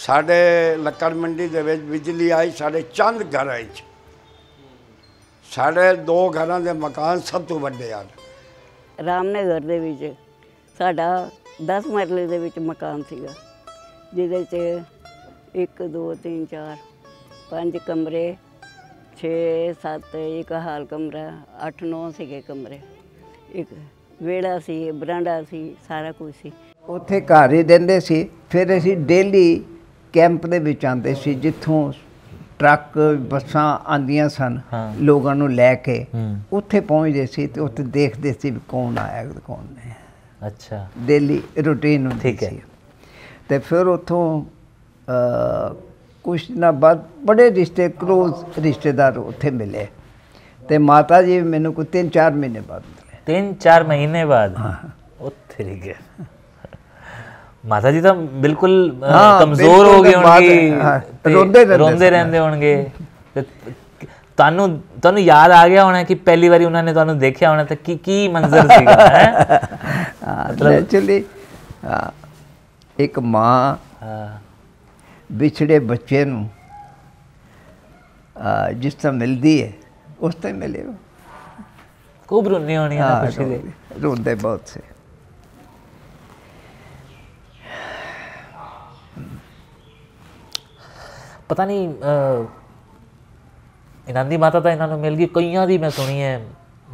ਸਾਡੇ ਲੱਕੜ ਮੰਡੀ ਦੇ ਵਿੱਚ ਬਿਜਲੀ ਆਈ ਸਾਡੇ ਚੰਦ ਘਰਾਂ ਵਿੱਚ ਸਾਡੇ ਦੋ ਘਰਾਂ ਦੇ ਮਕਾਨ ਸਭ ਤੋਂ ਵੱਡੇ ਹਨ ਰਾਮਨਗਰ ਦੇ ਵਿੱਚ ਸਾਡਾ 10 ਮਰਲੇ ਦੇ ਵਿੱਚ ਮਕਾਨ ਸੀਗਾ ਜਿਹਦੇ 'ਚ 1 2 3 4 ਪੰਜ ਕਮਰੇ 6 7 ਇੱਕ ਹਾਲ ਕਮਰਾ 8 9 ਸੀਗੇ ਕਮਰੇ ਇੱਕ ਵੇੜਾ ਸੀ ਬਰਾਂਡਾ ਸੀ ਸਾਰਾ ਕੁਝ ਸੀ ਉੱਥੇ ਘਰ ਹੀ ਦਿੰਦੇ ਸੀ ਫਿਰ ਅਸੀਂ ਡੇਲੀ ਕੈਂਪ ਦੇ ਵਿੱਚ ਆਉਂਦੇ ਸੀ ਜਿੱਥੋਂ ਟਰੱਕ ਬੱਸਾਂ ਆਂਦੀਆਂ ਸਨ ਲੋਕਾਂ ਨੂੰ ਲੈ ਕੇ ਉੱਥੇ ਪਹੁੰਚਦੇ ਸੀ ਤੇ ਉੱਥੇ ਦੇਖਦੇ ਸੀ ਵੀ ਕੌਣ ਆਇਆ ਕੌਣ ਨਹੀਂ ਅੱਛਾ ਡੇਲੀ ਰੁਟੀਨ ਹੁੰਦੀ ਸੀ ਤੇ ਫਿਰ ਉਥੋਂ ਕੁਝ ਨਾ ਬਾਅਦ ਬੜੇ ਰਿਸ਼ਤੇ ਕਲੋਜ਼ ਰਿਸ਼ਤੇਦਾਰ ਉੱਥੇ ਮਿਲੇ ਤੇ ਮਾਤਾ ਜੀ ਮੈਨੂੰ ਕੋ 3-4 ਮਹੀਨੇ ਬਾਅਦ ਮਿਲੇ 3-4 ਮਹੀਨੇ ਬਾਅਦ ਉੱਥੇ ਹੀ ਗਿਆ ਮਾਤਾ ਜੀ ਤਾਂ ਬਿਲਕੁਲ ਕਮਜ਼ੋਰ ਹੋ ਗਏ ਹੋਣਗੇ ਰੋਂਦੇ ਰੋਂਦੇ ਰਹਿੰਦੇ ਹੋਣਗੇ ਤੁਹਾਨੂੰ ਤੁਹਾਨੂੰ ਯਾਦ ਆ ਗਿਆ ਹੋਣਾ ਕਿ ਪਹਿਲੀ ਵਾਰੀ ਉਹਨਾਂ ਨੇ ਤੁਹਾਨੂੰ ਦੇਖਿਆ ਹੋਣਾ ਤਾਂ ਕੀ ਕੀ ਮੰਜ਼ਰ ਸੀਗਾ ਹੈ ਮਤਲਬ ਐਕਚੁਅਲੀ ਇੱਕ ਮਾਂ ਵਿਛੜੇ ਬੱਚੇ ਨੂੰ ਜਿਸ ਤਰ੍ਹਾਂ ਮਿਲਦੀ ਹੈ ਉਸ ਤਰ੍ਹਾਂ ਮਿਲੇ ਉਹ ਕੋਬਰੂ ਨਹੀਂ ਹੋਣੀ ਨਾ ਪੁੱਛੀ ਦੇ ਰੋਂਦੇ ਬਹੁਤ ਸੇ ਪਤਾ ਨਹੀਂ ਇਹਨਾਂ ਦੀ ਮਾਤਾ ਤਾਂ ਇਹਨਾਂ ਨੂੰ ਮਿਲ ਗਈ ਕਈਆਂ ਦੀ ਮੈਂ ਸੁਣੀ ਹੈ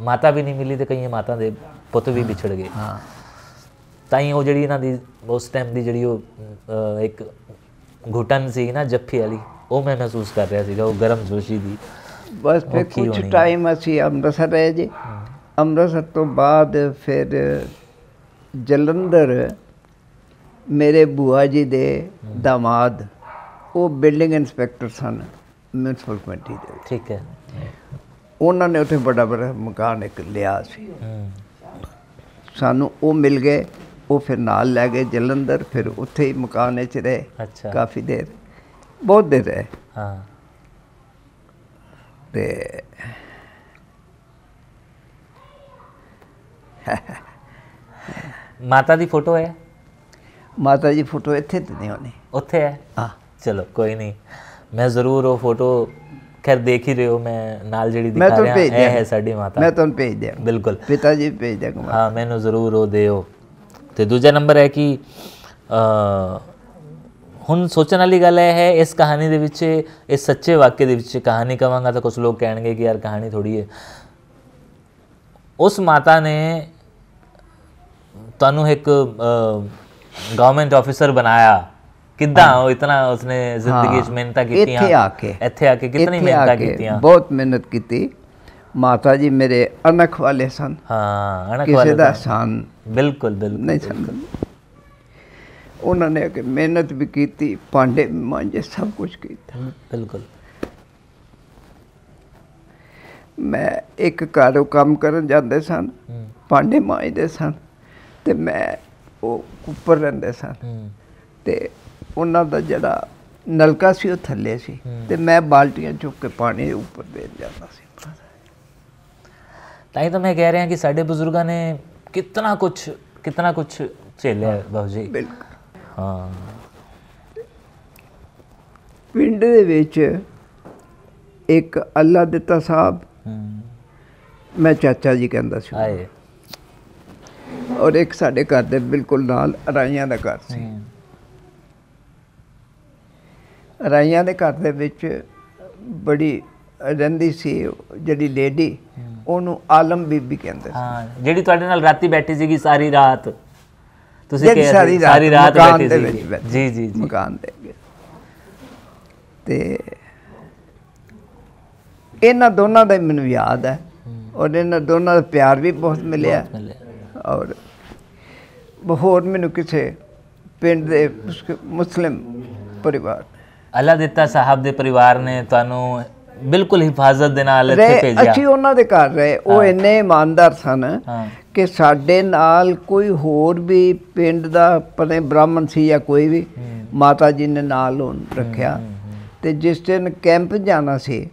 ਮਾਤਾ ਵੀ ਨਹੀਂ ਮਿਲੀ ਤੇ ਕਈਆਂ ਮਾਤਾ ਦੇ ਪੁੱਤ ਵੀ ਵਿਛੜ ਗਏ ਹਾਂ ਤਾਂ ਹੀ ਉਹ ਜਿਹੜੀ ਇਹਨਾਂ ਦੀ ਉਸ ਟਾਈਮ ਦੀ ਜਿਹੜੀ ਉਹ ਇੱਕ ਘੁਟਨ ਸੀ ਨਾ ਜੱਫੀ ਵਾਲੀ ਉਹ ਮੈਂ ਮਹਿਸੂਸ ਕਰ ਰਿਹਾ ਸੀਗਾ ਉਹ ਗਰਮ ਜੋਸ਼ੀ ਦੀ ਬਸ ਫਿਰ ਕੁਝ ਟਾਈਮ ਅਸੀਂ ਅੰਮ੍ਰਿਤਸਰ ਰਹੇ ਜੀ ਅੰਮ੍ਰਿਤਸਰ ਤੋਂ ਬਾਅਦ ਫਿਰ ਜਲੰਧਰ ਮੇਰੇ ਬੂਆ ਜੀ ਦੇ ਦਾਮਾਦ ਉਹ ਬਿਲਡਿੰਗ ਇਨਸਪੈਕਟਰ ਸਨ ਮਿਊਨਿਸਪਲ ਕਮੇਟੀ ਦੇ ਠੀਕ ਹੈ ਉਹਨਾਂ ਨੇ ਉੱਥੇ ਬੜਾ ਬੜਾ ਮਕਾਨ ਇੱਕ ਲਿਆ ਸੀ ਸਾਨੂੰ ਉਹ ਮਿਲ ਗਏ ਉਹ ਫਿਰ ਨਾਲ ਲੈ ਗਏ ਜਲੰਧਰ ਫਿਰ ਉੱਥੇ ਹੀ ਮਕਾਨ ਵਿੱਚ ਰਹੇ ਅੱਛਾ ਕਾਫੀ ਦੇਰ ਬਹੁਤ ਦੇਰ ਰਹੇ ਹਾਂ ਤੇ ਮਾਤਾ ਦੀ ਫੋਟੋ ਹੈ ਮਾਤਾ ਜੀ ਫੋਟੋ ਇੱਥੇ ਤੇ ਨਹੀਂ ਹੋਣੀ ਉੱਥੇ ਹੈ ਹਾਂ ਚਲੋ ਕੋਈ ਨਹੀਂ ਮੈਂ ਜ਼ਰੂਰ ਉਹ ਫੋਟੋ ਖੈਰ ਦੇਖ ਹੀ ਰਹੇ ਹੋ ਮੈਂ ਨਾਲ ਜਿਹੜੀ ਦਿਖਾ ਰਿਹਾ ਇਹ ਹੈ ਸਾਡੀ ਮਾਤਾ ਮੈਂ ਤੁਹਾਨੂੰ ਭੇਜ ਦਿਆਂ ਬਿਲਕੁਲ ਪਿਤਾ ਜੀ ਭੇਜ ਦਿਆਂ ਹਾਂ ਮੈਨੂੰ ਜ਼ਰੂਰ ਉਹ ਦਿਓ ਤੇ ਦੂਜਾ ਨੰਬਰ ਹੈ ਕਿ ਹੁਣ ਸੋਚਣ ਵਾਲੀ ਗੱਲ ਇਹ ਹੈ ਇਸ ਕਹਾਣੀ ਦੇ ਵਿੱਚ ਇਸ ਸੱਚੇ ਵਾਕਿਆ ਦੇ ਵਿੱਚ ਕਹਾਣੀ ਕਵਾਂਗਾ ਤਾਂ ਕੁਝ ਲੋਕ ਕਹਿਣਗੇ ਕਿ ਯਾਰ ਕਹਾਣੀ ਥੋੜੀ ਹੈ ਉਸ ਮਾਤਾ ਨੇ ਤੁਹਾਨੂੰ ਇੱਕ ਗਵਰਨਮੈਂਟ ਆਫੀਸਰ ਬਣਾਇਆ ਕਿੱਦਾਂ ਉਹ ਇਤਨਾ ਉਸਨੇ ਜ਼ਿੰਦਗੀ 'ਚ ਮਿਹਨਤਾਂ ਕੀਤੀਆਂ ਇੱਥੇ ਆ ਕੇ ਇੱਥੇ ਆ ਕੇ ਕਿੰਨੀ ਮਿਹਨਤਾਂ ਕੀਤੀਆਂ ਬਹੁਤ ਮਿਹਨਤ ਕੀਤੀ ਮਾਤਾ ਜੀ ਮੇਰੇ ਅਨਖ ਵਾਲੇ ਸਨ ਹਾਂ ਅਨਖ ਵਾਲੇ ਕਿਸੇ ਦਾ ਸਾਨ ਬਿਲਕੁਲ ਬਿਲਕੁਲ ਨਹੀਂ ਸਨ ਉਹਨਾਂ ਨੇ ਕਿ ਮਿਹਨਤ ਵੀ ਕੀਤੀ ਪਾਂਡੇ ਵੀ ਮਾਂਜੇ ਸਭ ਕੁਝ ਕੀਤਾ ਬਿਲਕੁਲ ਮੈਂ ਇੱਕ ਘਰੋਂ ਕੰਮ ਕਰਨ ਜਾਂਦੇ ਸਨ ਭਾਂਡੇ ਮਾਂਜਦੇ ਸਨ ਤੇ ਮੈਂ ਉਹ ਉੱਪਰ ਰਹਿੰਦੇ ਸਨ ਤੇ ਉਹਨਾਂ ਦਾ ਜਿਹੜਾ ਨਲਕਾ ਸੀ ਉਹ ਥੱਲੇ ਸੀ ਤੇ ਮੈਂ ਬਾਲਟੀਆਂ ਚੁੱਕ ਕੇ ਪਾਣੀ ਉੱਪਰ ਦੇ ਜਾਂਦਾ ਸੀ ਤਾਂ ਹੀ ਤਾਂ ਮੈਂ ਕਹਿ ਰਿਹਾ ਕਿ ਸਾਡੇ ਬਜ਼ੁਰਗਾਂ ਨੇ ਕਿੰਨਾ ਕੁਝ ਕਿੰਨਾ ਕੁਝ ਝੇਲਿਆ ਬਾਬੂ ਜੀ ਬਿਲਕੁਲ ਹਾਂ ਪਿੰਡ ਦੇ ਵਿੱਚ ਇੱਕ ਅੱਲਾ ਦਿੱਤਾ ਸਾਹਿਬ ਮੈਂ ਚਾਚਾ ਜੀ ਕਹਿੰਦਾ ਸੀ ਹਾਏ ਔਰ ਇੱਕ ਸਾਡੇ ਘਰ ਦੇ ਬਿਲਕੁਲ ਨਾਲ ਅਰਾਈਆਂ ਦਾ ਘਰ ਸੀ ਰਾਈਆਂ ਦੇ ਘਰ ਦੇ ਵਿੱਚ ਬੜੀ ਰਹਿੰਦੀ ਸੀ ਜਿਹੜੀ ਲੇਡੀ ਉਹਨੂੰ ਆਲਮ ਬੀਬੀ ਕਹਿੰਦੇ ਹਾਂ ਜਿਹੜੀ ਤੁਹਾਡੇ ਨਾਲ ਰਾਤੀ ਬੈਠੀ ਸੀਗੀ ਸਾਰੀ ਰਾਤ ਤੁਸੀਂ ਕਹਿੰਦੇ ਸਾਰੀ ਰਾਤ ਬੈਠੀ ਸੀ ਜੀ ਜੀ ਜੀ ਮਕਾਨ ਦੇ ਤੇ ਇਹਨਾਂ ਦੋਨਾਂ ਦਾ ਮੈਨੂੰ ਯਾਦ ਹੈ ਔਰ ਇਹਨਾਂ ਦੋਨਾਂ ਦਾ ਪਿਆਰ ਵੀ ਬਹੁਤ ਮਿਲਿਆ ਔਰ ਬਹੁਤ ਮੈਨੂੰ ਕਿਸੇ ਪਿੰਡ ਦੇ ਮੁਸਲਮ ਪਰਿਵਾਰ ਅੱਲਾ ਦਿੱਤਾ ਸਾਹਿਬ ਦੇ ਪਰਿਵਾਰ ਨੇ ਤੁਹਾਨੂੰ ਬਿਲਕੁਲ ਹਿਫਾਜ਼ਤ ਦੇ ਨਾਲ ਇੱਥੇ ਭੇਜਿਆ ਅੱਛੀ ਉਹਨਾਂ ਦੇ ਘਰ ਰਹੇ ਉਹ ਇੰਨੇ ਇਮਾਨਦਾਰ ਸਨ ਕਿ ਸਾਡੇ ਨਾਲ ਕੋਈ ਹੋਰ ਵੀ ਪਿੰਡ ਦਾ ਪਨੇ ਬ੍ਰਾਹਮਣ ਸੀ ਜਾਂ ਕੋਈ ਵੀ ਮਾਤਾ ਜੀ ਨੇ ਨਾਲ ਰੱਖਿਆ ਤੇ ਜਿਸ ਦਿਨ ਕੈਂਪ ਜਾਣਾ ਸੀ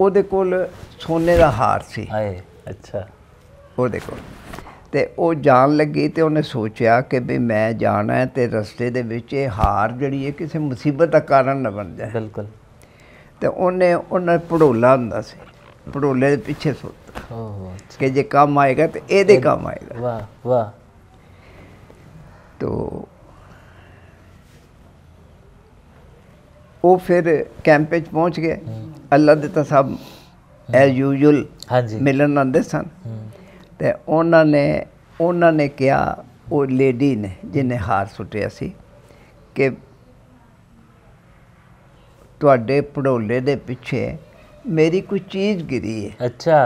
ਉਹਦੇ ਕੋਲ ਸੋਨੇ ਦਾ ਹਾਰ ਸੀ ਹਾਏ ਅੱਛਾ ਉਹਦੇ ਕੋਲ ਤੇ ਉਹ ਜਾਣ ਲੱਗੀ ਤੇ ਉਹਨੇ ਸੋਚਿਆ ਕਿ ਵੀ ਮੈਂ ਜਾਣਾ ਹੈ ਤੇ ਰਸਤੇ ਦੇ ਵਿੱਚ ਇਹ ਹਾਰ ਜਿਹੜੀ ਹੈ ਕਿਸੇ ਮੁਸੀਬਤ ਦਾ ਕਾਰਨ ਨਾ ਬਣ ਜਾਏ ਬਿਲਕੁਲ ਤੇ ਉਹਨੇ ਉਹਨਾਂ ਪੜੋਲਾ ਹੁੰਦਾ ਸੀ ਪੜੋਲੇ ਦੇ ਪਿੱਛੇ ਹਾਂ ਕਿ ਜੇ ਕੰਮ ਆਏਗਾ ਤੇ ਇਹਦੇ ਕੰਮ ਆਏਗਾ ਵਾਹ ਵਾਹ ਤੋ ਉਹ ਫਿਰ ਕੈਂਪ ਵਿੱਚ ਪਹੁੰਚ ਗਏ ਅੱਲਾ ਦੇ ਤਾਂ ਸਭ ਐਜ਼ ਯੂਜੂਅਲ ਮਿਲਣ ਆਉਂਦੇ ਸਨ ਤੇ ਉਹਨਾਂ ਨੇ ਉਹਨਾਂ ਨੇ ਕਿਹਾ ਉਹ ਲੇਡੀ ਨੇ ਜਿਹਨੇ ਹਾਰ ਸੁੱਟਿਆ ਸੀ ਕਿ ਤੁਹਾਡੇ ਪੜੋਲੇ ਦੇ ਪਿੱਛੇ ਮੇਰੀ ਕੋਈ ਚੀਜ਼ ਗਿਰੀ ਹੈ ਅੱਛਾ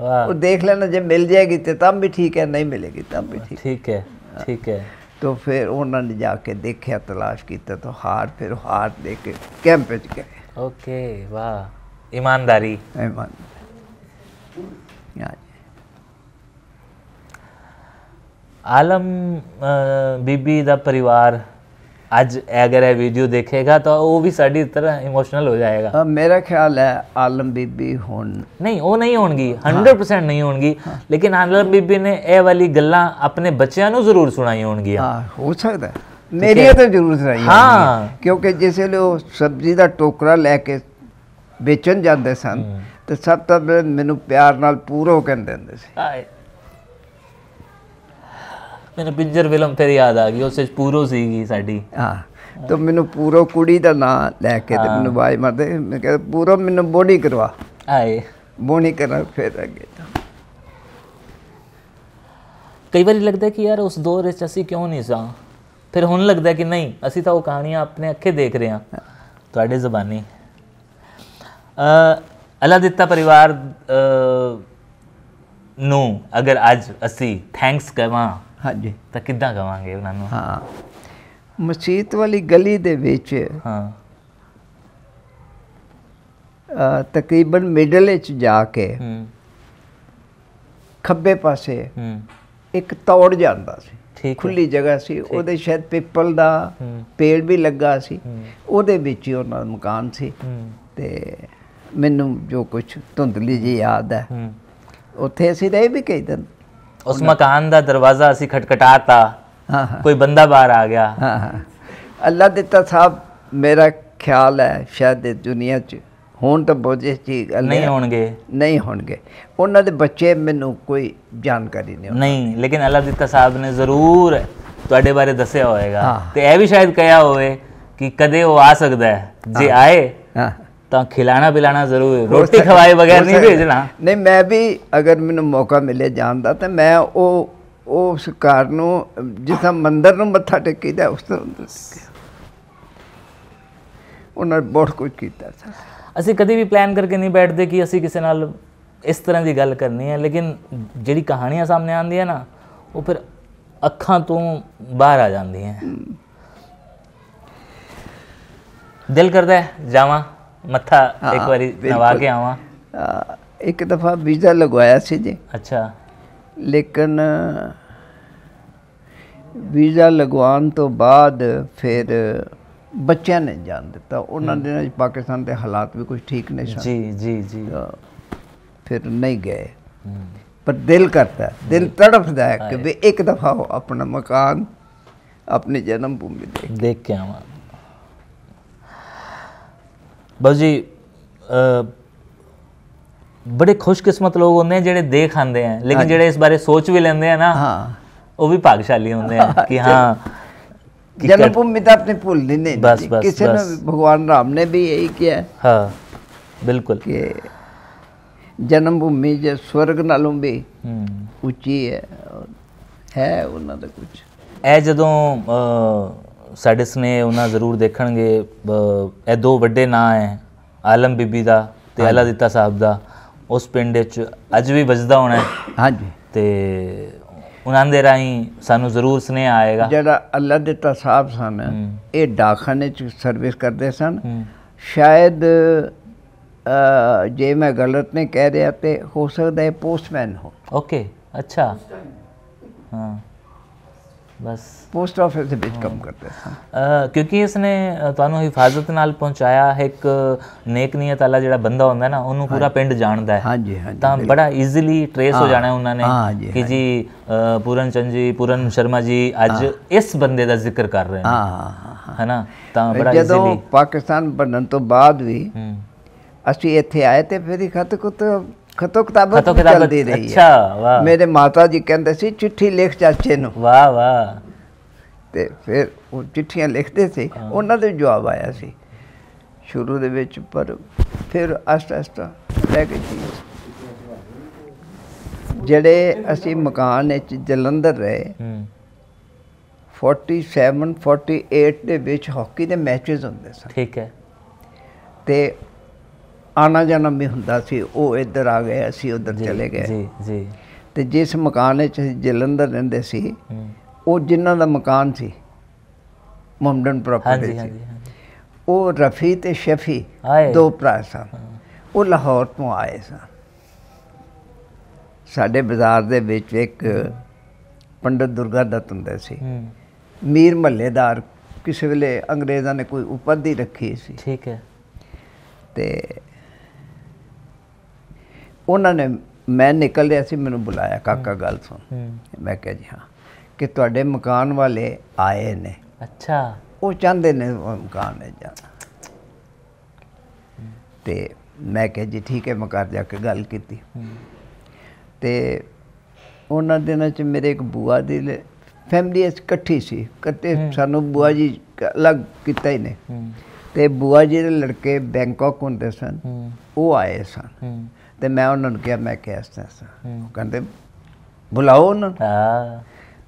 ਵਾਹ ਉਹ ਦੇਖ ਲੈਣਾ ਜੇ ਮਿਲ ਜਾਏਗੀ ਤੇ ਤਾਂ ਵੀ ਠੀਕ ਹੈ ਨਹੀਂ ਮਿਲੇਗੀ ਤਾਂ ਵੀ ਠੀਕ ਠੀਕ ਹੈ ਠੀਕ ਹੈ ਤੋ ਫਿਰ ਉਹਨਾਂ ਨੇ ਜਾ ਕੇ ਦੇਖਿਆ ਤਲਾਸ਼ ਕੀਤਾ ਤਾਂ ਹਾਰ ਫਿਰ ਹਾਰ ਦੇ ਕੇ ਕੈਂਪ ਵਿੱਚ ਗਏ ਓਕੇ ਵਾਹ ਇਮਾਨਦਾਰੀ ਇਮਾਨਦਾਰੀ ਯਾਰ ਆਲਮ ਬੀਬੀ ਦਾ ਪਰਿਵਾਰ ਅੱਜ ਅਗਰ ਇਹ ਵੀਡੀਓ ਦੇਖੇਗਾ ਤਾਂ ਉਹ ਵੀ ਸਾਡੀ ਤਰ੍ਹਾਂ ਇਮੋਸ਼ਨਲ ਹੋ ਜਾਏਗਾ ਮੇਰਾ ਖਿਆਲ ਹੈ ਆਲਮ ਬੀਬੀ ਹੁਣ ਨਹੀਂ ਉਹ ਨਹੀਂ ਹੋਣਗੀ 100% ਨਹੀਂ ਹੋਣਗੀ ਲੇਕਿਨ ਆਲਮ ਬੀਬੀ ਨੇ ਇਹ ਵਾਲੀ ਗੱਲਾਂ ਆਪਣੇ ਬੱਚਿਆਂ ਨੂੰ ਜ਼ਰੂਰ ਸੁਣਾਈ ਹੋਣਗੀਆਂ ਹਾਂ ਹੋ ਸਕਦਾ ਮੇਰੀ ਤਾਂ ਜ਼ਰੂਰ ਸੁਣਾਈ ਹਾਂ ਕਿਉਂਕਿ ਜਿਸ ਵੇਲੇ ਉਹ ਸਬਜ਼ੀ ਦਾ ਟੋਕਰਾ ਲੈ ਕੇ ਵੇਚਣ ਜਾਂਦੇ ਸਨ ਤੇ ਸਭ ਤਾਂ ਮੈਨੂੰ ਪਿਆਰ ਨਾਲ ਪੂਰੋ ਕਹਿੰਦੇ ਹੁੰਦੇ ਸੀ ਮੈਨੂੰ ਪਿੰਜਰ ਫਿਲਮ ਫਿਰ ਯਾਦ ਆ ਗਈ ਉਸ ਵਿੱਚ ਪੂਰੋ ਸੀਗੀ ਸਾਡੀ ਹਾਂ ਤੇ ਮੈਨੂੰ ਪੂਰੋ ਕੁੜੀ ਦਾ ਨਾਂ ਲੈ ਕੇ ਤੇ ਮੈਨੂੰ ਬਾਜ ਮਾਰਦੇ ਮੈਂ ਕਿਹਾ ਪੂਰੋ ਮੈਨੂੰ ਬੋਣੀ ਕਰਵਾ ਆਏ ਬੋਣੀ ਕਰਾ ਫਿਰ ਅੱਗੇ ਕਈ ਵਾਰੀ ਲੱਗਦਾ ਕਿ ਯਾਰ ਉਸ ਦੌਰ ਵਿੱਚ ਅਸੀਂ ਕਿਉਂ ਨਹੀਂ ਸਾਂ ਫਿਰ ਹੁਣ ਲੱਗਦਾ ਕਿ ਨਹੀਂ ਅਸੀਂ ਤਾਂ ਉਹ ਕਹਾਣੀਆਂ ਆਪਣੇ ਅੱਖੇ ਦੇਖ ਰਹੇ ਹਾਂ ਤੁਹਾਡੇ ਜ਼ਬਾਨੀ ਅੱਲਾ ਦਿੱਤਾ ਪਰਿਵਾਰ ਨੂੰ ਅਗਰ ਅੱਜ ਅਸੀਂ ਥੈਂਕਸ ਕਹਾਂ ਹਾਂਜੀ ਤਾਂ ਕਿੱਦਾਂ ਕਵਾਂਗੇ ਉਹਨਾਂ ਨੂੰ ਹਾਂ ਮਸਜਿਦ ਵਾਲੀ ਗਲੀ ਦੇ ਵਿੱਚ ਹਾਂ ਤਕਰੀਬਨ ਮਿਡਲ ਵਿੱਚ ਜਾ ਕੇ ਹੂੰ ਖੱਬੇ ਪਾਸੇ ਹੂੰ ਇੱਕ ਤੌੜ ਜਾਂਦਾ ਸੀ ਖੁੱਲੀ ਜਗ੍ਹਾ ਸੀ ਉਹਦੇ ਸ਼ਾਇਦ ਪੀਪਲ ਦਾ ਪੇੜ ਵੀ ਲੱਗਾ ਸੀ ਉਹਦੇ ਵਿੱਚ ਹੀ ਉਹਨਾਂ ਦਾ ਮਕਾਨ ਸੀ ਤੇ ਮੈਨੂੰ ਜੋ ਕੁਝ ਧੁੰਦਲੀ ਜੀ ਯਾਦ ਹੈ ਉੱਥੇ ਅਸੀਂ ਰਹੇ ਵੀ ਕਈ ਦਿਨ ਉਸ ਮਕਾਨ ਦਾ ਦਰਵਾਜ਼ਾ ਅਸੀਂ ਖਟਖਟਾਤਾ ਕੋਈ ਬੰਦਾ ਬਾਹਰ ਆ ਗਿਆ ਹਾਂ ਅੱਲਾ ਦਿੱਤਾ ਸਾਹਿਬ ਮੇਰਾ ਖਿਆਲ ਹੈ ਸ਼ਾਇਦ ਇਸ ਦੁਨੀਆ 'ਚ ਹੁਣ ਤਾਂ ਬੋਝੇ ਚੀਜ਼ ਨਹੀਂ ਹੋਣਗੇ ਨਹੀਂ ਹੋਣਗੇ ਉਹਨਾਂ ਦੇ ਬੱਚੇ ਮੈਨੂੰ ਕੋਈ ਜਾਣਕਾਰੀ ਨਹੀਂ ਨਹੀਂ ਲੇਕਿਨ ਅੱਲਾ ਦਿੱਤਾ ਸਾਹਿਬ ਨੇ ਜ਼ਰੂਰ ਤੁਹਾਡੇ ਬਾਰੇ ਦੱਸਿਆ ਹੋਵੇਗਾ ਤੇ ਇਹ ਵੀ ਸ਼ਾਇਦ ਕਿਹਾ ਹੋਵੇ ਕਿ ਕਦੇ ਉਹ ਆ ਸਕਦਾ ਹੈ ਜੇ ਆਏ ਤਾਂ ਖਿਲਾਣਾ ਪਿਲਾਣਾ ਜ਼ਰੂਰ ਰੋਟੀ ਖਵਾਏ ਬਗੈਰ ਨਹੀਂ ਭੇਜਣਾ ਨਹੀਂ ਮੈਂ ਵੀ ਅਗਰ ਮੈਨੂੰ ਮੌਕਾ ਮਿਲੇ ਜਾਣ ਦਾ ਤਾਂ ਮੈਂ ਉਹ ਉਹ ਉਸ ਘਰ ਨੂੰ ਜਿਸਾ ਮੰਦਰ ਨੂੰ ਮੱਥਾ ਟੇਕੀਦਾ ਉਸ ਤੋਂ ਉਹਨਾਂ ਬਹੁਤ ਕੁਝ ਕੀਤਾ ਅਸੀਂ ਕਦੀ ਵੀ ਪਲਾਨ ਕਰਕੇ ਨਹੀਂ ਬੈਠਦੇ ਕਿ ਅਸੀਂ ਕਿਸੇ ਨਾਲ ਇਸ ਤਰ੍ਹਾਂ ਦੀ ਗੱਲ ਕਰਨੀ ਹੈ ਲੇਕਿਨ ਜਿਹੜੀ ਕਹਾਣੀਆਂ ਸਾਹਮਣੇ ਆਉਂਦੀਆਂ ਨਾ ਉਹ ਫਿਰ ਅੱਖਾਂ ਤੋਂ ਬਾਹਰ ਆ ਜਾਂਦੀਆਂ ਦਿਲ ਕਰਦਾ ਹੈ ਜਾਵਾਂ ਮੱਥਾ ਇੱਕ ਵਾਰੀ ਨਵਾ ਕੇ ਆਵਾਂ ਇੱਕ ਦਫਾ ਵੀਜ਼ਾ ਲਗਵਾਇਆ ਸੀ ਜੀ ਅੱਛਾ ਲੇਕਿਨ ਵੀਜ਼ਾ ਲਗਵਾਉਣ ਤੋਂ ਬਾਅਦ ਫਿਰ ਬੱਚਿਆਂ ਨੇ ਜਾਣ ਦਿੱਤਾ ਉਹਨਾਂ ਦੇ ਨਾਲ ਪਾਕਿਸਤਾਨ ਦੇ ਹਾਲਾਤ ਵੀ ਕੁਝ ਠੀਕ ਨਹੀਂ ਸਨ ਜੀ ਜੀ ਜੀ ਫਿਰ ਨਹੀਂ ਗਏ ਪਰ ਦਿਲ ਕਰਦਾ ਦਿਲ ਤੜਫਦਾ ਹੈ ਕਿ ਵੀ ਇੱਕ ਦਫਾ ਆਪਣਾ ਮਕਾਨ ਆਪਣੀ ਜਨਮ ਭੂਮੀ ਦੇਖ ਕੇ ਆਵਾਂ ਬਸ ਜੀ ਬੜੇ ਖੁਸ਼ਕਿਸਮਤ ਲੋਕ ਹੁੰਦੇ ਆ ਜਿਹੜੇ ਦੇਖ ਆਂਦੇ ਆ ਲੇਕਿਨ ਜਿਹੜੇ ਇਸ ਬਾਰੇ ਸੋਚ ਵੀ ਲੈਂਦੇ ਆ ਨਾ ਹਾਂ ਉਹ ਵੀ ਭਾਗਸ਼ਾਲੀ ਹੁੰਦੇ ਆ ਕਿ ਹਾਂ ਜਨਮ ਭੂਮੀ ਤਾਂ ਆਪਣੇ ਭੁੱਲ ਨਹੀਂ ਕਿਸੇ ਨੇ ਭਗਵਾਨ ਰਾਮ ਨੇ ਵੀ ਇਹੀ ਕਿਹਾ ਹਾਂ ਬਿਲਕੁਲ ਕਿ ਜਨਮ ਭੂਮੀ ਜੇ ਸਵਰਗ ਨਾਲੋਂ ਵੀ ਉੱਚੀ ਹੈ ਹੈ ਉਹਨਾਂ ਦਾ ਕੁਝ ਇਹ ਜਦੋਂ ਸੈਡਿਸ ਨੇ ਉਹਨਾਂ ਜ਼ਰੂਰ ਦੇਖਣਗੇ ਇਹ ਦੋ ਵੱਡੇ ਨਾਂ ਹੈ ਆਲਮ ਬੀਬੀ ਦਾ ਤੇ ਅਲਾ ਦਿੱਤਾ ਸਾਹਿਬ ਦਾ ਉਸ ਪਿੰਡ ਵਿੱਚ ਅੱਜ ਵੀ ਵੱਜਦਾ ਹੋਣਾ ਹਾਂਜੀ ਤੇ ਉਹਨਾਂ ਦੇ ਰਾਹੀਂ ਸਾਨੂੰ ਜ਼ਰੂਰ ਸੁਨੇਹਾ ਆਏਗਾ ਜਿਹੜਾ ਅਲਾ ਦਿੱਤਾ ਸਾਹਿਬ ਸਨ ਇਹ ਡਾਕਖਾਨੇ 'ਚ ਸਰਵਿਸ ਕਰਦੇ ਸਨ ਸ਼ਾਇਦ ਜੇ ਮੈਂ ਗਲਤ ਨਹੀਂ ਕਹਿ ਰਿਹਾ ਤੇ ਹੋ ਸਕਦਾ ਹੈ ਪੋਸਟਮੈਨ ਹੋ ਓਕੇ ਅੱਛਾ ਹਾਂ ਬਸ ਪੋਸਟ ਆਫਿਸ ਦੇ ਵਿੱਚ ਕੰਮ ਕਰਦਾ ਸੀ ਕਿਉਂਕਿ ਇਸ ਨੇ ਤੁਹਾਨੂੰ ਹਿਫਾਜ਼ਤ ਨਾਲ ਪਹੁੰਚਾਇਆ ਇੱਕ ਨੇਕ ਨੀਅਤ ਵਾਲਾ ਜਿਹੜਾ ਬੰਦਾ ਹੁੰਦਾ ਨਾ ਉਹਨੂੰ ਪੂਰਾ ਪਿੰਡ ਜਾਣਦਾ ਹੈ ਹਾਂਜੀ ਹਾਂਜੀ ਤਾਂ ਬੜਾ ਈਜ਼ੀਲੀ ਟ੍ਰੇਸ ਹੋ ਜਾਣਾ ਉਹਨਾਂ ਨੇ ਕਿ ਜੀ ਪੂਰਨ ਚੰਦ ਜੀ ਪੂਰਨ ਸ਼ਰਮਾ ਜੀ ਅੱਜ ਇਸ ਬੰਦੇ ਦਾ ਜ਼ਿਕਰ ਕਰ ਰਹੇ ਨੇ ਹਾਂ ਹੈਨਾ ਤਾਂ ਬੜਾ ਈਜ਼ੀਲੀ ਜਦੋਂ ਪਾਕਿਸਤਾਨ ਬਣਨ ਤੋਂ ਬਾਅਦ ਵੀ ਅਸੀਂ ਇੱਥੇ ਆਏ ਤੇ ਫਿਰ ਹੀ ਖਤ ਕੁਤ ਖਤੋ ਕਿਤਾਬ ਖਤੋ ਚੱਲਦੀ ਰਹੀ ਅੱਛਾ ਵਾਹ ਮੇਰੇ ਮਾਤਾ ਜੀ ਕਹਿੰਦੇ ਸੀ ਚਿੱਠੀ ਲਿਖ ਚਾਚੇ ਨੂੰ ਵਾਹ ਵਾਹ ਤੇ ਫਿਰ ਉਹ ਚਿੱਠੀਆਂ ਲਿਖਦੇ ਸੀ ਉਹਨਾਂ ਦੇ ਜਵਾਬ ਆਇਆ ਸੀ ਸ਼ੁਰੂ ਦੇ ਵਿੱਚ ਪਰ ਫਿਰ ਅਸਟ ਅਸਟ ਲੈ ਕੇ ਜੀ ਜਿਹੜੇ ਅਸੀਂ ਮਕਾਨ ਵਿੱਚ ਜਲੰਧਰ ਰਹੇ 47 48 ਦੇ ਵਿੱਚ ਹਾਕੀ ਦੇ ਮੈਚਸ ਹੁੰਦੇ ਸਨ ਠੀਕ ਹੈ ਤੇ ਆਣਾ ਜਾਣਾ ਵੀ ਹੁੰਦਾ ਸੀ ਉਹ ਇੱਧਰ ਆ ਗਏ ਅਸੀਂ ਉੱਧਰ ਚਲੇ ਗਏ ਜੀ ਜੀ ਤੇ ਜਿਸ ਮਕਾਨ ਵਿੱਚ ਜਲੰਧਰ ਰਹਿੰਦੇ ਸੀ ਉਹ ਜਿਨ੍ਹਾਂ ਦਾ ਮਕਾਨ ਸੀ ਮੁਮਡਨ ਪ੍ਰਾਪਰਟੀ ਸੀ ਉਹ ਰਫੀ ਤੇ ਸ਼ਫੀ ਦੋ ਭਰਾ ਸਨ ਉਹ ਲਾਹੌਰ ਤੋਂ ਆਏ ਸਨ ਸਾਡੇ ਬਾਜ਼ਾਰ ਦੇ ਵਿੱਚ ਇੱਕ ਪੰਡਤ ਦੁਰਗਾ ਦਤ ਹੁੰਦੇ ਸੀ ਮੀਰ ਮੱਲੇਦਾਰ ਕਿਸੇ ਵੇਲੇ ਅੰਗਰੇਜ਼ਾਂ ਨੇ ਕੋਈ ਉਪਾਧੀ ਰੱਖੀ ਸੀ ਠੀਕ ਹੈ ਤੇ ਉਹਨਾਂ ਨੇ ਮੈਂ ਨਿਕਲ ਰਿਆ ਸੀ ਮੈਨੂੰ ਬੁਲਾਇਆ ਕਾਕਾ ਗੱਲ ਸੁਣ ਮੈਂ ਕਿਹਾ ਜੀ ਹਾਂ ਕਿ ਤੁਹਾਡੇ ਮਕਾਨ ਵਾਲੇ ਆਏ ਨੇ ਅੱਛਾ ਉਹ ਚਾਹੁੰਦੇ ਨੇ ਮਕਾਨ ਲੈ ਜਾਣਾ ਤੇ ਮੈਂ ਕਿਹਾ ਜੀ ਠੀਕ ਹੈ ਮੈਂ ਘਰ ਜਾ ਕੇ ਗੱਲ ਕੀਤੀ ਤੇ ਉਹਨਾਂ ਦਿਨਾਂ 'ਚ ਮੇਰੇ ਇੱਕ ਬੂਆ ਦੀ ਫੈਮਿਲੀ ਇਕੱਠੀ ਸੀ ਕਿਤੇ ਸਾਨੂੰ ਬੂਆ ਜੀ ਅਲੱਗ ਕੀਤਾ ਹੀ ਨੇ ਤੇ ਬੂਆ ਜੀ ਦੇ ਲੜਕੇ ਬੈਂਕਾਕ ਹੁੰਦੇ ਸਨ ਉਹ ਆਏ ਸਨ ਤੇ ਮੈਂ ਉਹਨਾਂ ਨੂੰ ਕਿਹਾ ਮੈਂ ਕਿਹਾ ਇਸ ਤਰ੍ਹਾਂ ਉਹ ਕਹਿੰਦੇ ਬੁਲਾਓ ਉਹਨਾਂ ਨੂੰ ਹਾਂ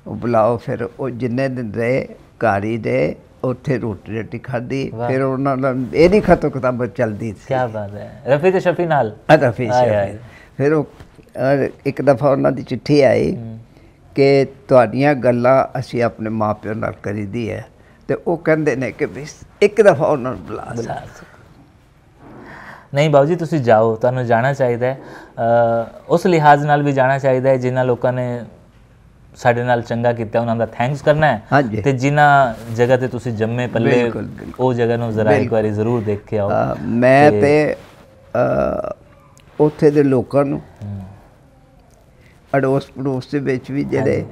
ਉਹ ਬੁਲਾਓ ਫਿਰ ਉਹ ਜਿੰਨੇ ਦਿਨ ਰਹੇ ਘਾਰੀ ਦੇ ਉੱਥੇ ਰੋਟੀ ਰੋਟੀ ਖਾਧੀ ਫਿਰ ਉਹਨਾਂ ਨਾਲ ਇਹਦੀ ਖਤੋ ਕਿਤਾਬ ਚੱਲਦੀ ਸੀ ਕੀ ਬਾਤ ਹੈ ਰਫੀ ਤੇ ਸ਼ਫੀ ਨਾਲ ਰਫੀ ਸ਼ਫੀ ਫਿਰ ਉਹ ਇੱਕ ਦਫਾ ਉਹਨਾਂ ਦੀ ਚਿੱਠੀ ਆਈ ਕਿ ਤੁਹਾਡੀਆਂ ਗੱਲਾਂ ਅਸੀਂ ਆਪਣੇ ਮਾਪਿਆਂ ਨਾਲ ਕਰੀਦੀ ਹੈ ਤੇ ਉਹ ਕਹਿੰਦੇ ਨੇ ਕਿ ਇੱਕ ਦਫਾ ਉਹਨਾਂ ਨੂੰ ਬੁਲਾ ਸਕਦੇ ਨਹੀਂ ਬਾਬੂ ਜੀ ਤੁਸੀਂ ਜਾਓ ਤੁਹਾਨੂੰ ਜਾਣਾ ਚਾਹੀਦਾ ਹੈ ਉਸ ਲਿਹਾਜ਼ ਨਾਲ ਵੀ ਜਾਣਾ ਚਾਹੀਦਾ ਹੈ ਜਿਨ੍ਹਾਂ ਲੋਕਾਂ ਨੇ ਸਾਡੇ ਨਾਲ ਚੰਗਾ ਕੀਤਾ ਉਹਨਾਂ ਦਾ ਥੈਂਕਸ ਕਰਨਾ ਹੈ ਤੇ ਜਿਨ੍ਹਾਂ ਜਗ੍ਹਾ ਤੇ ਤੁਸੀਂ ਜੰਮੇ ਪੱਲੇ ਉਹ ਜਗ੍ਹਾ ਨੂੰ ਜ਼ਰਾ ਇੱਕ ਵਾਰੀ ਜ਼ਰੂਰ ਦੇਖ ਕੇ ਆਓ ਮੈਂ ਤੇ ਉੱਥੇ ਦੇ ਲੋਕਾਂ ਨੂੰ ਅਡੋਸ ਪੜੋਸ ਦੇ ਵਿੱਚ ਵੀ ਜਿਹੜੇ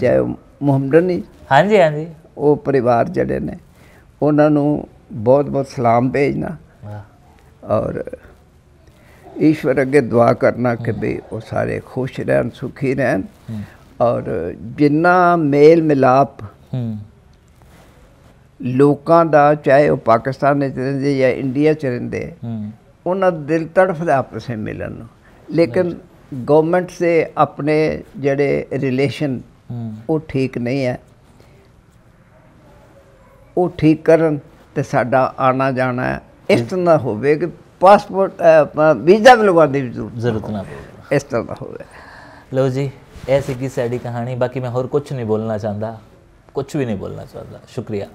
ਚਾਹੇ ਮੁਹੰਮਦਨ ਹੀ ਹਾਂਜੀ ਹਾਂਜੀ ਉਹ ਪਰਿਵਾਰ ਜਿਹੜੇ ਨੇ ਉਹਨਾਂ ਨੂੰ ਬਹੁਤ ਬਹੁਤ ਸਲਾਮ ਭੇਜਣਾ ਔਰ ਈਸ਼ਵਰ ਅੱਗੇ ਦੁਆ ਕਰਨਾ ਕਿ ਵੀ ਉਹ ਸਾਰੇ ਖੁਸ਼ ਰਹਿਣ ਸੁਖੀ ਰਹਿਣ ਔਰ ਜਿੰਨਾ ਮੇਲ ਮਿਲਾਪ ਲੋਕਾਂ ਦਾ ਚਾਹੇ ਉਹ ਪਾਕਿਸਤਾਨ ਵਿੱਚ ਰਹਿੰਦੇ ਜਾਂ ਇੰਡੀਆ 'ਚ ਰਹਿੰਦੇ ਉਹਨਾਂ ਦਾ ਦਿਲ ਤੜਫਦਾ ਆਪਸ ਵਿੱਚ ਮਿਲਣ ਨੂੰ ਲੇਕਿਨ ਗਵਰਨਮੈਂਟ ਸੇ ਆਪਣੇ ਜਿਹੜੇ ਰਿਲੇਸ਼ਨ ਉਹ ਠੀਕ ਨਹੀਂ ਹੈ ਉਹ ਠੀਕ ਕਰਨ ਤੇ ਸਾਡਾ ਆਣਾ ਜਾਣਾ ਇਸ ਤਰ੍ਹਾਂ ਦਾ ਹੋਵੇ ਕਿ ਪਾਸਪੋਰਟ ਵੀਜ਼ਾ ਵੀ ਲਗਵਾਉਣ ਦੀ ਜ਼ਰੂਰਤ ਨਾ ਪਵੇ ਇਸ ਤਰ੍ਹਾਂ ਦਾ ਹੋਵੇ ਲਓ ਜੀ ਐਸੀ ਸੀਗੀ ਸਾਡੀ ਕਹਾਣੀ ਬਾਕੀ ਮੈਂ ਹੋਰ ਕੁਝ ਨਹੀਂ ਬੋਲਣਾ ਚਾਹੁੰਦਾ ਕੁਝ ਵੀ ਨਹੀਂ ਬੋਲਣਾ ਚਾਹੁੰਦਾ ਸ਼ੁਕਰੀਆ